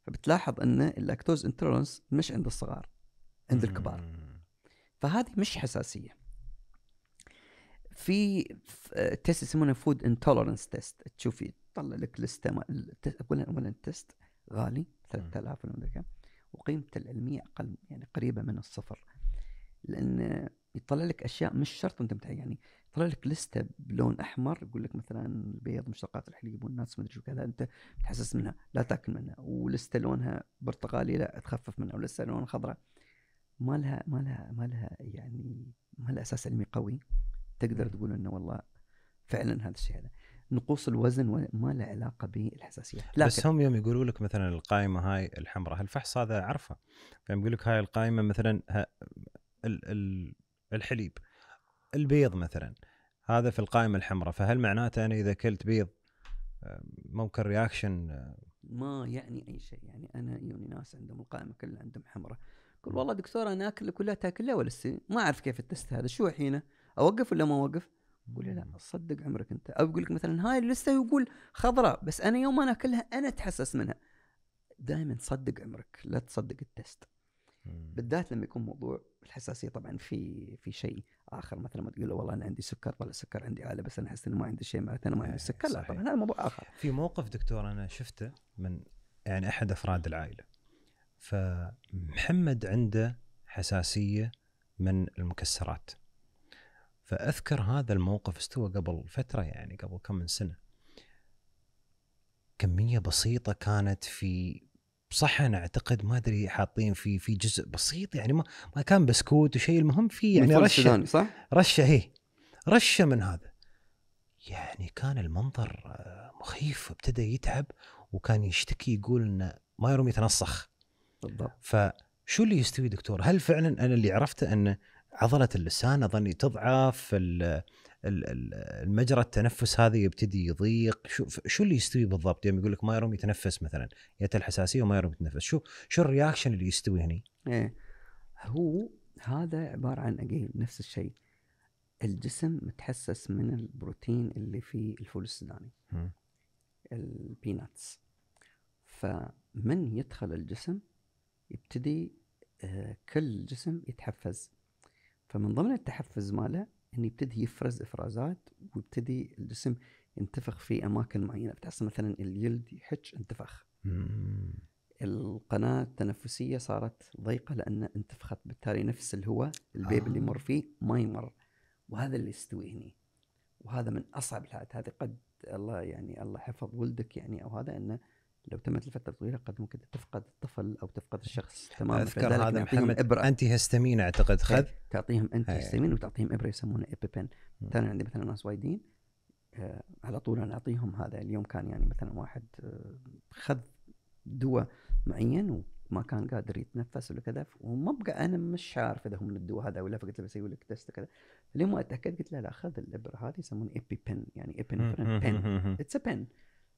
فبتلاحظ ان اللاكتوز انتولرنس مش عند الصغار عند الكبار فهذه مش حساسيه في تيست آه، يسمونه فود انتولرنس تيست تشوفي يطلع لك لسته اولا اولا تيست غالي 3000 ولا كم وقيمته العلميه اقل يعني قريبه من الصفر لان يطلع لك اشياء مش شرط انت متعين يعني يطلع لك لسته بلون احمر يقول لك مثلا البيض مشتقات الحليب والناس ما ادري شو كذا انت تحسس منها لا تاكل منها ولسته لونها برتقالي لا تخفف منها ولسته لونها خضراء ما لها ما لها ما لها يعني ما لها اساس علمي قوي تقدر تقول انه والله فعلا هذا الشيء هذا نقوص الوزن ما له علاقه بالحساسيه بس
هم يوم يقولوا لك مثلا القائمه هاي الحمراء هالفحص هذا عرفه فيوم يقول لك هاي القائمه مثلا الحليب البيض مثلا هذا في القائمه الحمراء فهل معناته انا اذا كلت بيض آه، ممكن رياكشن آه؟
ما يعني اي شيء يعني انا يوني ناس عندهم القائمه كلها عندهم حمراء يقول والله دكتور انا اكل كلها تاكلها ولا ما اعرف كيف التست هذا شو الحين اوقف ولا ما اوقف؟ يقول لا صدق عمرك انت او يقول لك مثلا هاي لسه يقول خضراء بس انا يوم انا اكلها انا اتحسس منها دائما صدق عمرك لا تصدق التست بالذات لما يكون موضوع الحساسيه طبعا في في شيء اخر مثلا ما تقول له والله انا عندي سكر طلع السكر عندي اعلى بس انا احس انه ما عندي شيء معناته انا ما عندي سكر لا طبعا هذا موضوع اخر في موقف دكتور انا شفته
من يعني احد افراد العائله فمحمد عنده حساسيه من المكسرات فاذكر هذا الموقف استوى قبل فتره يعني قبل كم من سنه كميه بسيطه كانت في صح انا اعتقد ما ادري حاطين في في جزء بسيط يعني ما ما كان بسكوت وشيء المهم في يعني رشه صح؟ رشه هي إيه، رشه من هذا يعني كان المنظر آه، مخيف ابتدى يتعب وكان يشتكي يقول انه ما يروم يتنسخ بالضبط فشو اللي يستوي دكتور؟ هل فعلا انا اللي عرفته ان عضله اللسان اظني تضعف المجرى التنفس هذا يبتدي يضيق شو شو اللي يستوي بالضبط يوم يعني يقول لك ما يروم يتنفس مثلا يت الحساسيه وما يروم يتنفس شو شو الرياكشن اللي يستوي هني
ايه هو هذا عباره عن اجين نفس الشيء الجسم متحسس من البروتين اللي في الفول السوداني البيناتس فمن يدخل الجسم يبتدي آه، كل جسم يتحفز فمن ضمن التحفز ماله انه يبتدي يفرز افرازات ويبتدي الجسم ينتفخ في اماكن معينه بتحس مثلا الجلد يحج انتفخ القناه التنفسيه صارت ضيقه لان انتفخت بالتالي نفس الهواء البيب آه. اللي يمر فيه ما يمر وهذا اللي يستوي هني وهذا من اصعب الحالات هذه قد الله يعني الله حفظ ولدك يعني او هذا انه لو تمت الفتره طويله قد ممكن تفقد الطفل او تفقد الشخص تماما اذكر هذا محمد إبرة انتي هستامين اعتقد إيه، خذ تعطيهم انتي هستامين وتعطيهم ابره يسمونها ايبيبن كان عندي مثلا ناس وايدين آه على طول انا اعطيهم هذا اليوم كان يعني مثلا واحد آه خذ دواء معين وما كان قادر يتنفس ولا كذا وما بقى انا مش عارف اذا هو من الدواء هذا ولا فقلت له بسوي لك تست كذا لين ما اتاكد قلت له لا خذ الابره هذه يسمونها ايبي بن يعني ايبن بن اتس ا بن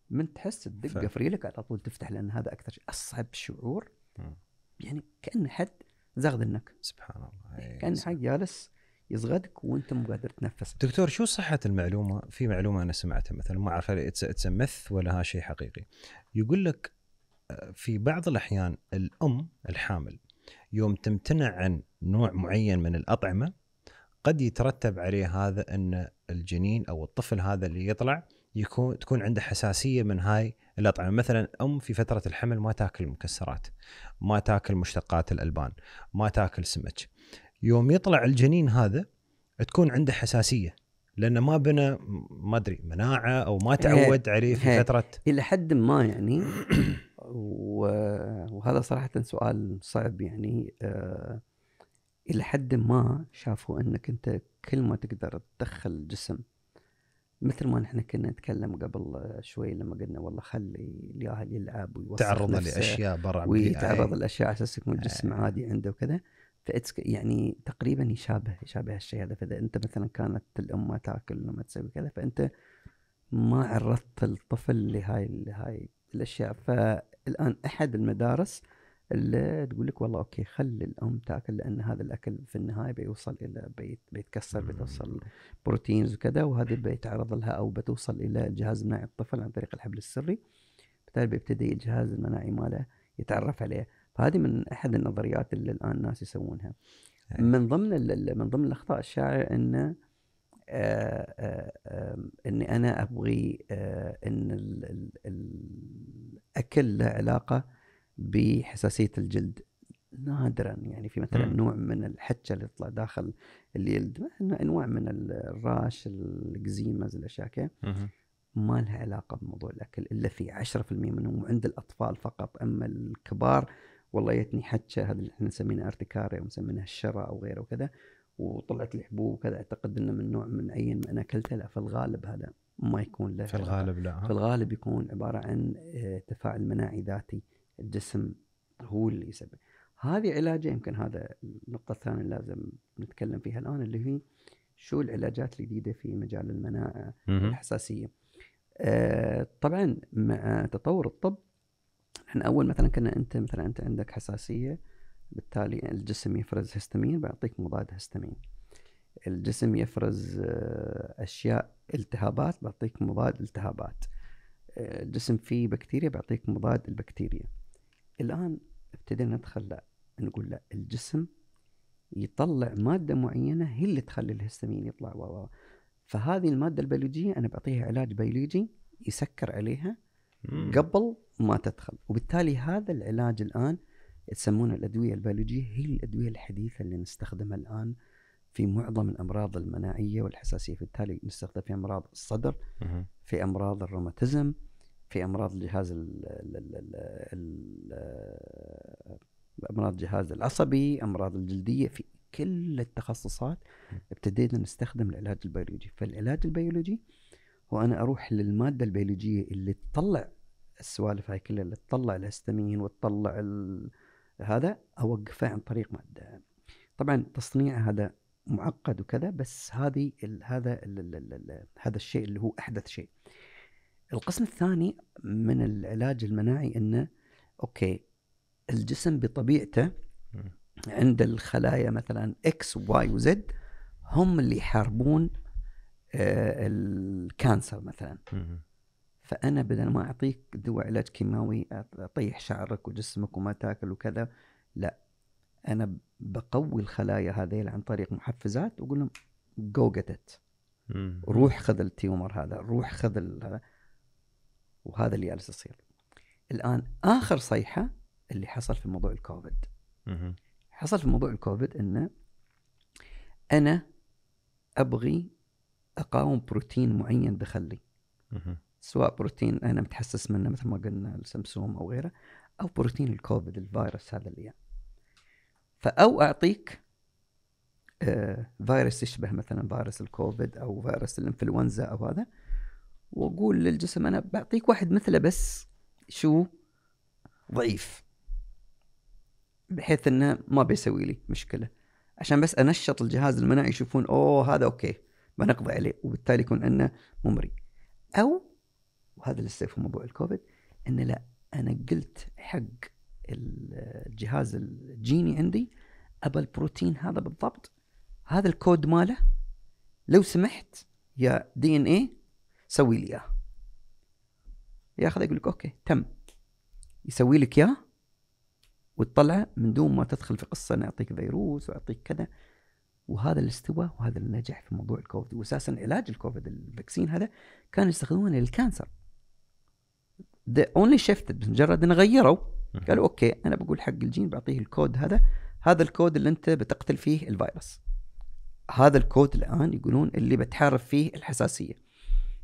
من تحس الدقه ف... في رجلك على طول تفتح لان هذا اكثر شيء اصعب شعور يعني كان حد زغدنك سبحان الله إيه، كان حد جالس يزغدك وانت مو قادر تنفس دكتور شو صحه
المعلومه في معلومه انا سمعتها مثلا ما اعرف اتس ولا ها شيء حقيقي يقول لك آه، في بعض الاحيان الام الحامل يوم تمتنع عن نوع معين من الاطعمه قد يترتب عليه هذا ان الجنين او الطفل هذا اللي يطلع يكون تكون عنده حساسيه من هاي الاطعمه مثلا ام في فتره الحمل ما تاكل مكسرات ما تاكل مشتقات الالبان ما تاكل سمك يوم يطلع الجنين هذا تكون عنده حساسيه لانه ما بنى ما ادري مناعه او ما تعود عليه في فتره
الى حد ما يعني وهذا صراحه سؤال صعب يعني آه، الى حد ما شافوا انك انت كل ما تقدر تدخل الجسم مثل ما نحن كنا نتكلم قبل شوي لما قلنا والله خلي الياهل يلعب ويوصل تعرض لاشياء برا ويتعرض إيه. لاشياء على اساس يكون الجسم آه. عادي عنده وكذا فاتس يعني تقريبا يشابه يشابه الشيء هذا فاذا انت مثلا كانت الام تاكل وما تسوي كذا فانت ما عرضت الطفل لهاي هاي الاشياء فالان احد المدارس تقول لك والله اوكي خلي الام تاكل لان هذا الاكل في النهايه بيوصل الى بيت بيتكسر بتوصل بروتينز وكذا وهذا بيتعرض لها او بتوصل الى الجهاز المناعي الطفل عن طريق الحبل السري بالتالي بيبتدي الجهاز المناعي ماله يتعرف عليه فهذه من احد النظريات اللي الان الناس يسوونها إيه. من ضمن من ضمن الاخطاء الشائعه انه آه، آه، اني انا ابغي آه، ان الاكل له علاقه بحساسيه الجلد نادرا يعني في مثلا نوع من الحكه اللي تطلع داخل اليلد انواع من الراش الاكزيماز الاشياء كذا ما لها علاقه بموضوع الاكل الا في 10% منهم عند الاطفال فقط اما الكبار والله يتني حكه هذا اللي احنا نسمينها ارتكاريا ونسمينها الشرى او غيره وكذا وطلعت لي حبوب وكذا اعتقد انه من نوع من اي انا اكلته لا في الغالب هذا ما يكون له في الغالب لا في الغالب يكون عباره عن آه، تفاعل مناعي ذاتي الجسم هو اللي يسبب هذه علاجه يمكن هذا النقطة الثانية اللي لازم نتكلم فيها الآن اللي هي شو العلاجات الجديدة في مجال المناعة الحساسية آه طبعا مع تطور الطب احنا اول مثلا كنا انت مثلا انت عندك حساسيه بالتالي الجسم يفرز هستامين بيعطيك مضاد هستامين الجسم يفرز آه، اشياء التهابات بيعطيك مضاد التهابات آه، الجسم فيه بكتيريا بيعطيك مضاد البكتيريا الآن ابتدينا ندخل نقول لا الجسم يطلع مادة معينة هي اللي تخلي الهستامين يطلع و فهذه المادة البيولوجية أنا بعطيها علاج بيولوجي يسكر عليها قبل ما تدخل وبالتالي هذا العلاج الآن يسمونه الأدوية البيولوجية هي الأدوية الحديثة اللي نستخدمها الآن في معظم الأمراض المناعية والحساسية بالتالي نستخدم في أمراض الصدر في أمراض الروماتيزم في امراض الجهاز امراض الجهاز العصبي امراض الجلديه في كل التخصصات ابتدينا نستخدم العلاج البيولوجي فالعلاج البيولوجي هو انا اروح للماده البيولوجيه اللي تطلع السوالف هاي كلها اللي تطلع الهستامين وتطلع هذا اوقفه عن طريق ماده طبعا تصنيع هذا معقد وكذا بس هذه هذا هذا الشيء اللي هو احدث شيء القسم الثاني من العلاج المناعي انه اوكي الجسم بطبيعته عند الخلايا مثلا اكس واي وزد هم اللي يحاربون آه، الكانسر مثلا فانا بدل ما اعطيك دواء علاج كيماوي اطيح شعرك وجسمك وما تاكل وكذا لا انا بقوي الخلايا هذيل عن طريق محفزات واقول لهم جو روح خذ التيومر هذا روح خذ هذا وهذا اللي جالس يصير الان اخر صيحه اللي حصل في موضوع الكوفيد حصل في موضوع الكوفيد انه انا ابغي اقاوم بروتين معين بخلي سواء بروتين انا متحسس منه مثل ما قلنا السمسوم او غيره او بروتين الكوفيد الفيروس هذا اللي يعني. فاو اعطيك آه فيروس يشبه مثلا فيروس الكوفيد او فيروس الانفلونزا او هذا واقول للجسم انا بعطيك واحد مثله بس شو ضعيف بحيث انه ما بيسوي لي مشكله عشان بس انشط الجهاز المناعي يشوفون اوه هذا اوكي بنقضي عليه وبالتالي يكون انه ممري او وهذا لسه في موضوع الكوفيد ان لا انا قلت حق الجهاز الجيني عندي ابى البروتين هذا بالضبط هذا الكود ماله لو سمحت يا دي ان ايه سوي لي اياه ياخذ يقول لك اوكي تم يسوي لك اياه وتطلعه من دون ما تدخل في قصه نعطيك اعطيك فيروس واعطيك كذا وهذا اللي استوى وهذا اللي نجح في موضوع الكوفيد واساسا علاج الكوفيد الفاكسين هذا كانوا يستخدمونه للكانسر ذا اونلي شيفتد مجرد ان غيروا قالوا اوكي انا بقول حق الجين بعطيه الكود هذا هذا الكود اللي انت بتقتل فيه الفيروس هذا الكود الان يقولون اللي بتحارب فيه الحساسيه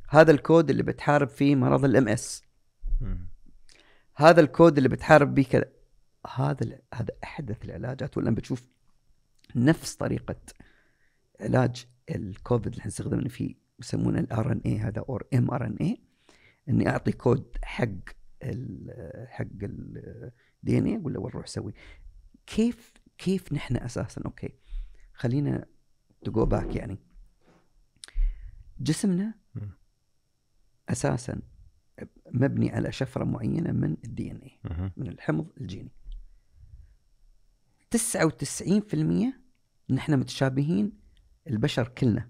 هذا الكود اللي بتحارب فيه مرض الام اس هذا الكود اللي بتحارب به كذا هذا هذا احدث العلاجات ولا بتشوف نفس طريقه علاج الكوفيد اللي احنا استخدمنا فيه يسمونه الار ان اي هذا اور ام ار ان اي اني اعطي كود حق ال حق الدي ان اي اقول له روح سوي كيف كيف نحن اساسا اوكي خلينا تو جو باك يعني جسمنا اساسا مبني على شفره معينه من الدي ان اي من الحمض الجيني 99% نحن متشابهين البشر كلنا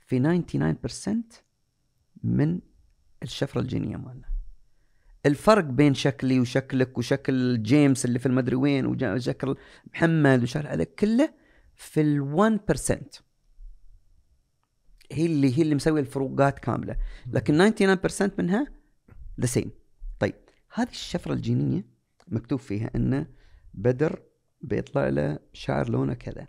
في 99% من الشفره الجينيه مالنا الفرق بين شكلي وشكلك وشكل جيمس اللي في المدري وين وشكل محمد وشكل هذا كله في ال 1% هي اللي هي اللي مسويه الفروقات كامله لكن 99% منها ذا سيم طيب هذه الشفره الجينيه مكتوب فيها انه بدر بيطلع له شعر لونه كذا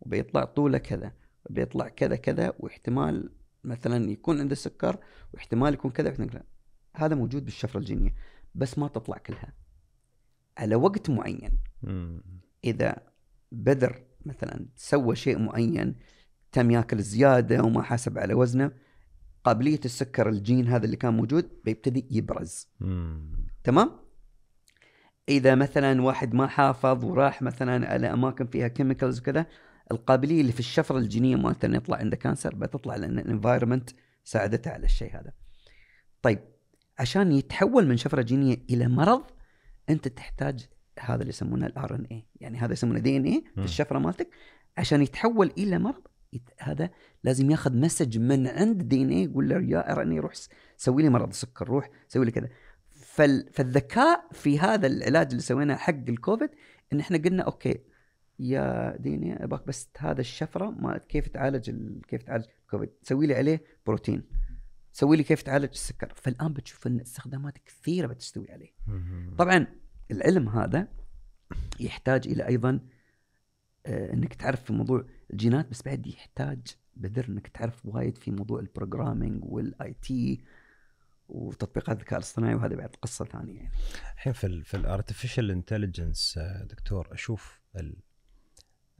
وبيطلع طوله كذا وبيطلع كذا كذا واحتمال مثلا يكون عنده سكر واحتمال يكون كذا واحتمال كذا هذا موجود بالشفره الجينيه بس ما تطلع كلها على وقت معين اذا بدر مثلا سوى شيء معين تم ياكل زياده وما حاسب على وزنه قابليه السكر الجين هذا اللي كان موجود بيبتدي يبرز مم. تمام اذا مثلا واحد ما حافظ وراح مثلا على اماكن فيها كيميكلز وكذا القابليه اللي في الشفره الجينيه مالته انه يطلع عنده كانسر بتطلع لان الانفايرمنت ساعدته على الشيء هذا. طيب عشان يتحول من شفره جينيه الى مرض انت تحتاج هذا اللي يسمونه الار ان اي، يعني هذا يسمونه دي ان اي في الشفره مالتك عشان يتحول الى مرض هذا لازم ياخذ مسج من عند دي ان اي يقول له يا ار ان روح سوي لي مرض سكر روح سوي لي كذا فالذكاء في هذا العلاج اللي سويناه حق الكوفيد ان احنا قلنا اوكي يا ديني ابغاك بس هذا الشفره ما كيف تعالج ال... كيف تعالج الكوفيد سوي لي عليه بروتين سوي لي كيف تعالج السكر فالان بتشوف ان استخدامات كثيره بتستوي عليه طبعا العلم هذا يحتاج الى ايضا آه، انك تعرف في موضوع الجينات بس بعد يحتاج بذر انك تعرف وايد في موضوع البروجرامينج والاي تي وتطبيقات الذكاء الاصطناعي وهذا بعد قصه ثانيه يعني.
الحين في في الارتفيشال انتليجنس آه، دكتور اشوف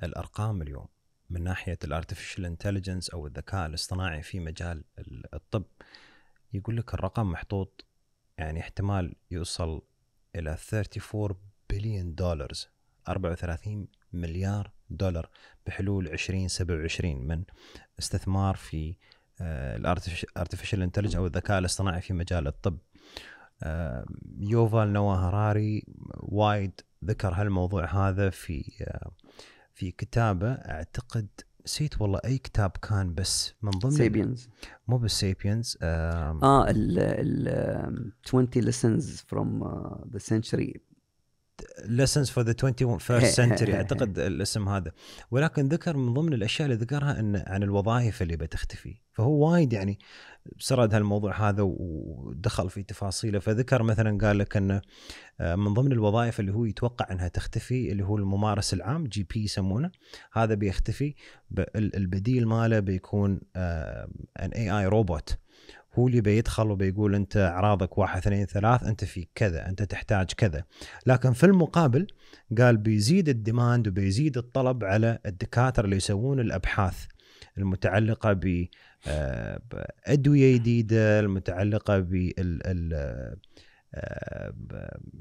الارقام اليوم من ناحيه الارتفيشال انتليجنس او الذكاء الاصطناعي في مجال الطب يقول لك الرقم محطوط يعني احتمال يوصل الى 34 بليون دولارز 34 مليار دولار بحلول 2027 من استثمار في آه، الارتفيشال انتلج او الذكاء الاصطناعي في مجال الطب آه، يوفال نوا هراري وايد ذكر هالموضوع هذا في آه، في كتابه اعتقد نسيت والله اي كتاب كان بس من ضمن سيبينز
مو بس سيبينز اه ال 20 lessons from the century
lessons for the 21st <laughs> century <laughs> اعتقد الاسم هذا ولكن ذكر من ضمن الاشياء اللي ذكرها ان عن الوظائف اللي بتختفي فهو وايد يعني سرد هالموضوع هذا ودخل في تفاصيله فذكر مثلا قال لك ان آه، من ضمن الوظائف اللي هو يتوقع انها تختفي اللي هو الممارس العام جي بي يسمونه هذا بيختفي البديل ماله بيكون ان اي اي روبوت هو اللي بيدخل وبيقول انت اعراضك واحد اثنين ثلاث انت في كذا انت تحتاج كذا لكن في المقابل قال بيزيد الديماند وبيزيد الطلب على الدكاتره اللي يسوون الابحاث المتعلقه ب آه، ادويه جديده المتعلقه بال آه،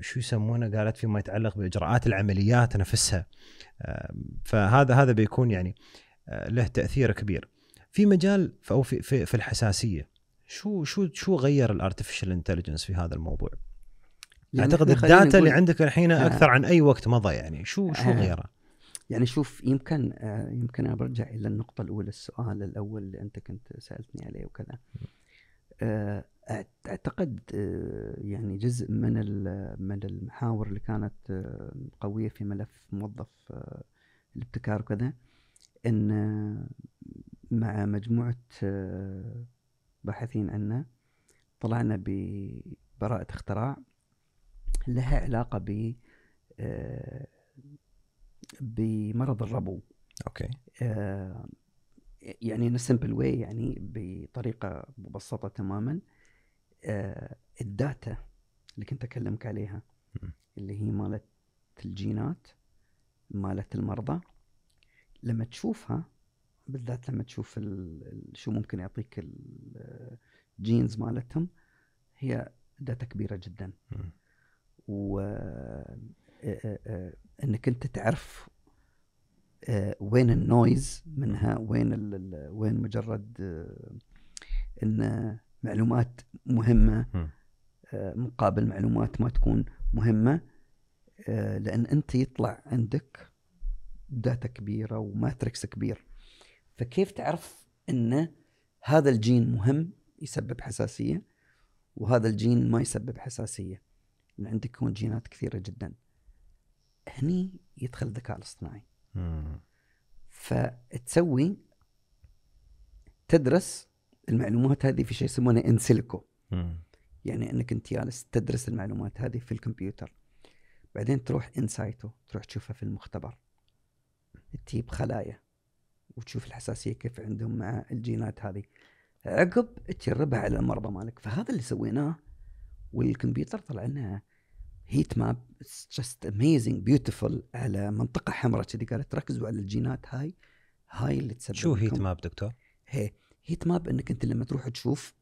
شو يسمونه قالت فيما يتعلق باجراءات العمليات نفسها آه، فهذا هذا بيكون يعني له تاثير كبير في مجال او في في, في الحساسيه شو شو شو غير الارتفيشال انتليجنس في هذا الموضوع؟ يعني اعتقد الداتا اللي عندك الحين اكثر عن اي وقت مضى يعني شو شو غيره؟
يعني شوف يمكن آه، يمكن انا برجع الى النقطه الاولى السؤال الاول اللي انت كنت سالتني عليه وكذا آه، اعتقد آه، يعني جزء من من المحاور اللي كانت قويه في ملف موظف الابتكار وكذا ان مع مجموعه باحثين عنه طلعنا ببراءة اختراع لها علاقة ب آه، بمرض الربو اوكي آه، يعني سمبل واي يعني بطريقه مبسطه تماما آه، الداتا اللي كنت اكلمك عليها اللي هي مالت الجينات مالت المرضى لما تشوفها بالذات لما تشوف شو ممكن يعطيك الجينز مالتهم هي داتا كبيره جدا و انك انت تعرف وين النويز منها وين وين مجرد ان معلومات مهمه مقابل معلومات ما تكون مهمه لان انت يطلع عندك داتا كبيره وماتريكس كبير فكيف تعرف ان هذا الجين مهم يسبب حساسيه وهذا الجين ما يسبب حساسيه لان عندك يكون جينات كثيره جدا هني يدخل الذكاء الاصطناعي فتسوي تدرس المعلومات هذه في شيء يسمونه انسيليكو يعني انك انت جالس تدرس المعلومات هذه في الكمبيوتر بعدين تروح انسايتو تروح تشوفها في المختبر تجيب خلايا وتشوف الحساسيه كيف عندهم مع الجينات هذه عقب تجربها على المرضى مالك فهذا اللي سويناه والكمبيوتر طلع لنا هيت ماب جاست اميزنج بيوتيفول على منطقه حمراء كذي قالت ركزوا على الجينات هاي هاي اللي تسبب شو هيت ماب دكتور؟ هي هيت ماب انك انت لما تروح تشوف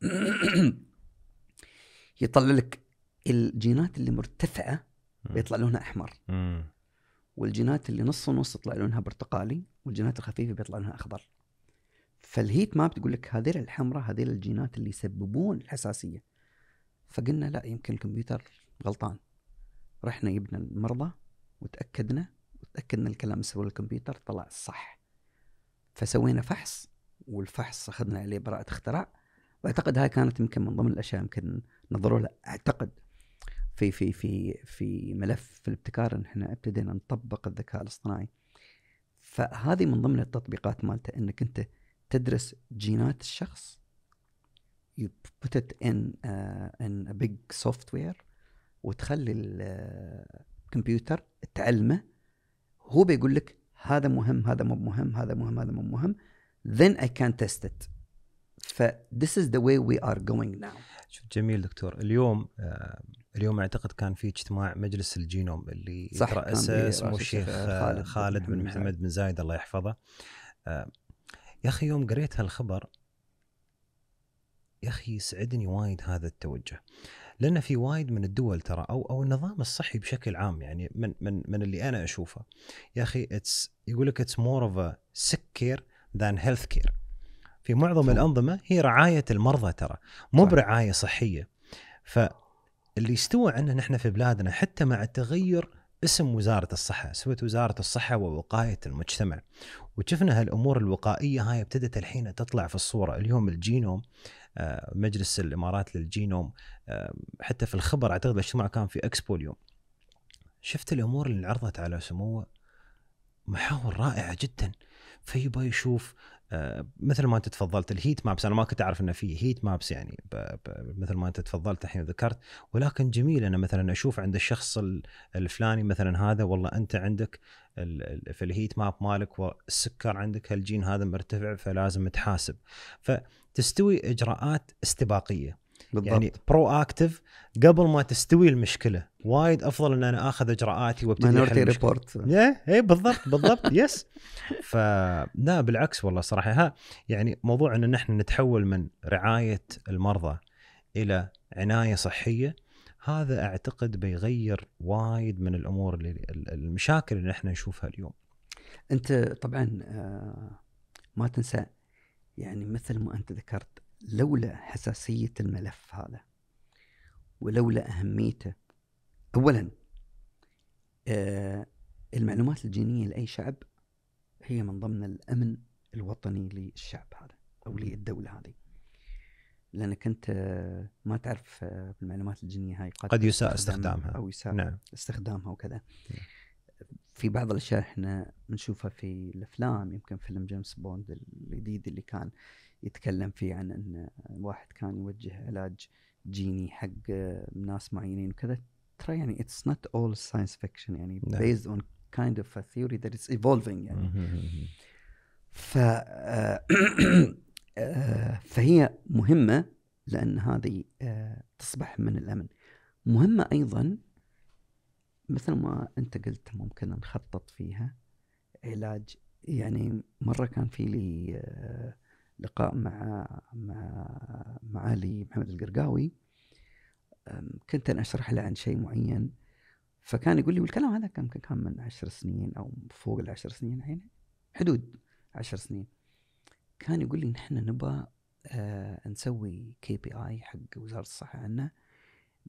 <coughs> يطلع لك الجينات اللي مرتفعه يطلع لونها احمر والجينات اللي نص ونص يطلع لونها برتقالي والجينات الخفيفه بيطلع لها اخضر فالهيت ماب تقول لك هذيل الحمراء هذيل الجينات اللي يسببون الحساسيه فقلنا لا يمكن الكمبيوتر غلطان رحنا جبنا المرضى وتاكدنا وتاكدنا الكلام اللي سووه الكمبيوتر طلع صح فسوينا فحص والفحص اخذنا عليه براءه اختراع واعتقد هاي كانت يمكن من ضمن الاشياء يمكن نظروا لها اعتقد في في في في ملف في الابتكار ان احنا ابتدينا نطبق الذكاء الاصطناعي فهذه من ضمن التطبيقات مالته انك انت تدرس جينات الشخص you put it in uh, in a big software وتخلي الكمبيوتر uh, تعلمه هو بيقول لك هذا مهم هذا مو مهم هذا مهم هذا مو مهم then I can test it ف this is the way we are going now شوف جميل دكتور اليوم uh... اليوم اعتقد كان في
اجتماع مجلس الجينوم اللي صح رأسه إيه، اسمه الشيخ خالد, خالد بن محمد بن زايد الله يحفظه آه يا اخي يوم قريت هالخبر يا اخي يسعدني وايد هذا التوجه لان في وايد من الدول ترى او او النظام الصحي بشكل عام يعني من من من اللي انا اشوفه يا اخي اتس يقول لك اتس مور اوف سك كير ذان هيلث كير في معظم الانظمه هي رعايه المرضى ترى مو برعايه صحيه ف اللي استوى عنه نحن في بلادنا حتى مع تغير اسم وزارة الصحة سوت وزارة الصحة ووقاية المجتمع وشفنا هالأمور الوقائية هاي ابتدت الحين تطلع في الصورة اليوم الجينوم آه، مجلس الإمارات للجينوم آه، حتى في الخبر أعتقد الاجتماع كان في أكسبو اليوم شفت الأمور اللي انعرضت على سموه محاور رائعة جدا فيبى يشوف آه، مثل ما انت تفضلت الهيت مابس انا ما كنت اعرف انه في هيت مابس يعني مثل ما انت تفضلت الحين ذكرت ولكن جميل انا مثلا اشوف عند الشخص الفلاني مثلا هذا والله انت عندك في الهيت ماب مالك والسكر عندك هالجين هذا مرتفع فلازم تحاسب فتستوي اجراءات استباقيه يعني بالضبط. يعني برو اكتف قبل ما تستوي المشكله وايد افضل ان انا اخذ اجراءاتي وابتدي ماينورتي ريبورت اي بالضبط بالضبط يس <laughs> فلا بالعكس والله صراحه ها يعني موضوع ان نحن نتحول من رعايه المرضى الى عنايه صحيه هذا اعتقد بيغير وايد من الامور اللي المشاكل اللي احنا نشوفها اليوم.
انت طبعا آه، ما تنسى يعني مثل ما انت ذكرت لولا حساسية الملف هذا ولولا أهميته أولا آه، المعلومات الجينية لأي شعب هي من ضمن الأمن الوطني للشعب هذا أو للدولة هذه لأنك أنت ما تعرف آه، المعلومات الجينية هاي قد, قد يساء استخدامها أو يساء نعم. استخدامها وكذا في بعض الأشياء احنا نشوفها في الأفلام يمكن فيلم جيمس بوند الجديد اللي كان آه يتكلم فيه عن ان واحد كان يوجه علاج جيني حق ناس معينين وكذا ترى يعني اتس نوت اول ساينس فيكشن يعني بيزد اون كايند اوف ا ثيوري ذات اتس ايفولفينج يعني ف آه، <clears throat> آه، فهي مهمه لان هذه آه، تصبح من الامن مهمه ايضا مثل ما انت قلت ممكن نخطط فيها علاج يعني مره كان في لي لقاء مع مع معالي محمد القرقاوي كنت انا اشرح له عن شيء معين فكان يقول لي والكلام هذا كان كان من عشر سنين او فوق العشر سنين الحين حدود عشر سنين كان يقول لي نحن نبغى آه نسوي كي بي اي حق وزاره الصحه عنا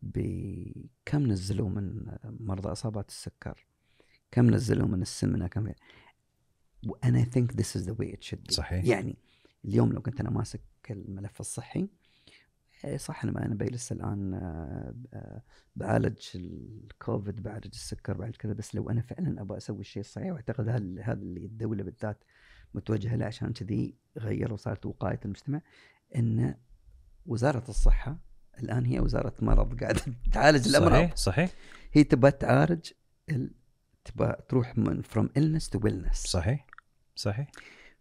بكم نزلوا من مرضى اصابات السكر كم نزلوا من السمنه كم وانا ثينك ذس از ذا واي ات شود صحيح يعني اليوم لو كنت انا ماسك الملف الصحي إيه، صح انا انا لسه الان آه، آه، بعالج الكوفيد بعالج السكر بعالج كذا بس لو انا فعلا ابغى اسوي الشيء الصحيح واعتقد هذا اللي الدوله بالذات متوجهه له عشان كذي غير وصارت وقايه المجتمع ان وزاره الصحه الان هي وزاره مرض <laughs> قاعده تعالج الامراض صحيح صحيح هي تبغى تعالج تبى تبغى تروح من فروم illness تو wellness صحيح صحيح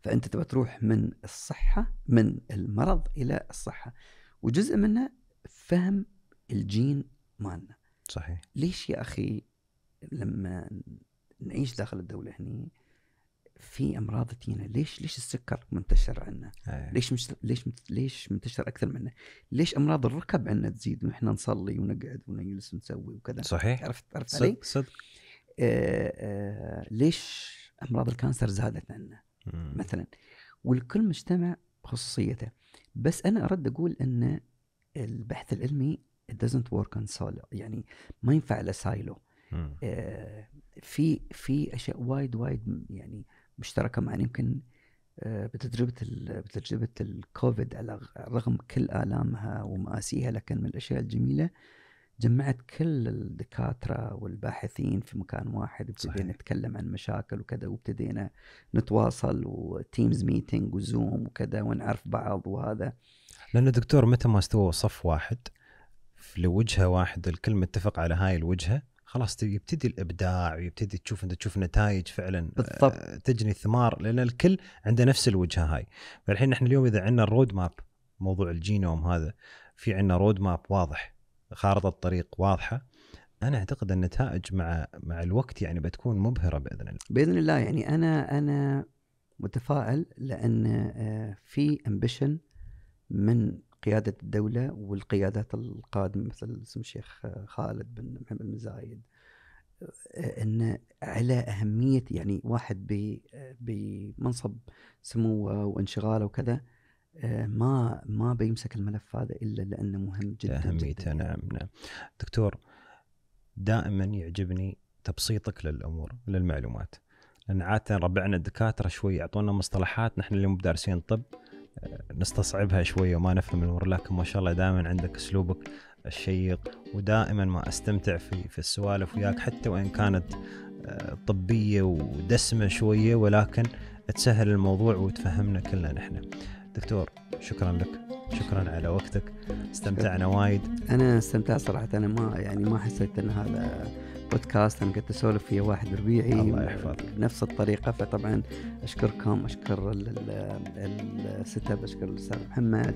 فانت تبغى تروح من الصحه من المرض الى الصحه وجزء منه فهم الجين مالنا صحيح ليش يا اخي لما نعيش داخل الدوله هني في امراض تينا ليش ليش السكر منتشر عندنا؟ أيه. ليش مش ليش ليش منتشر اكثر منا؟ ليش امراض الركب عندنا تزيد ونحن نصلي ونقعد ونجلس ونسوي وكذا صحيح عرفت عرفت صدق علي؟ صدق آه آه ليش امراض الكانسر زادت عندنا؟ مثلا والكل مجتمع خصوصيته بس انا ارد اقول ان البحث العلمي it doesn't work on solo يعني ما ينفع على سايلو آه في في اشياء وايد وايد يعني مشتركه مع يمكن آه بتجربه بتجربه الكوفيد على رغم كل الامها ومآسيها لكن من الاشياء الجميله آه جمعت كل الدكاترة والباحثين في مكان واحد ابتدينا نتكلم عن مشاكل وكذا وابتدينا نتواصل وتيمز ميتنج وزوم وكذا ونعرف بعض وهذا لأنه
دكتور متى ما استوى صف واحد لوجهة واحد الكل متفق على هاي الوجهة خلاص يبتدي الابداع ويبتدي تشوف انت تشوف نتائج فعلا آه، بالضبط تجني ثمار لان الكل عنده نفس الوجهه هاي فالحين احنا اليوم اذا عندنا الرود ماب موضوع الجينوم هذا في عندنا رود ماب واضح خارطه الطريق واضحه انا اعتقد النتائج مع مع الوقت يعني بتكون مبهره باذن الله
باذن الله يعني انا انا متفائل لان آه، في امبيشن من قياده الدوله والقيادات القادمه مثل اسم الشيخ خالد بن محمد بن زايد آه، ان على اهميه يعني واحد آه، بمنصب سموه وانشغاله وكذا آه، ما ما بيمسك الملف هذا الا لانه مهم جدا اهميته يعني. نعم نعم دكتور
دائما يعجبني تبسيطك للامور للمعلومات لان عاده ربعنا الدكاتره شوي يعطونا مصطلحات نحن اللي دارسين طب آه، نستصعبها شوي وما نفهم الامور لكن ما شاء الله دائما عندك اسلوبك الشيق ودائما ما استمتع في في السوالف وياك حتى وان كانت آه، طبيه ودسمه شويه ولكن تسهل الموضوع وتفهمنا كلنا نحن. دكتور شكرا لك شكرا على
وقتك استمتعنا وايد انا استمتعت صراحه انا ما يعني ما حسيت ان هذا بودكاست انا كنت اسولف فيه واحد ربيعي الله يحفظك بنفس الطريقه فطبعا اشكركم اشكر السيت اب اشكر الاستاذ محمد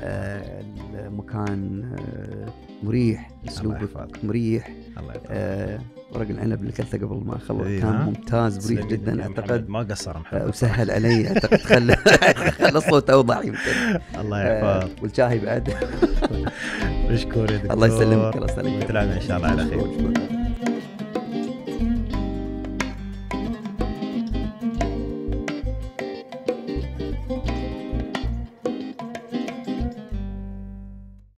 آه، المكان آه، مريح اسلوبك مريح الله يحفظك آه، ورق العنب اللي كلته قبل ما اخلص إيه كان ممتاز بريء جدا اعتقد ما قصر محمد آه، وسهل علي اعتقد خلى <laughs> خلى الصوت اوضح يمكن <laughs> الله يحفظك آه، والشاهي بعد <laughs> مشكور الله يسلمك الله يسلمك ان شاء الله على خير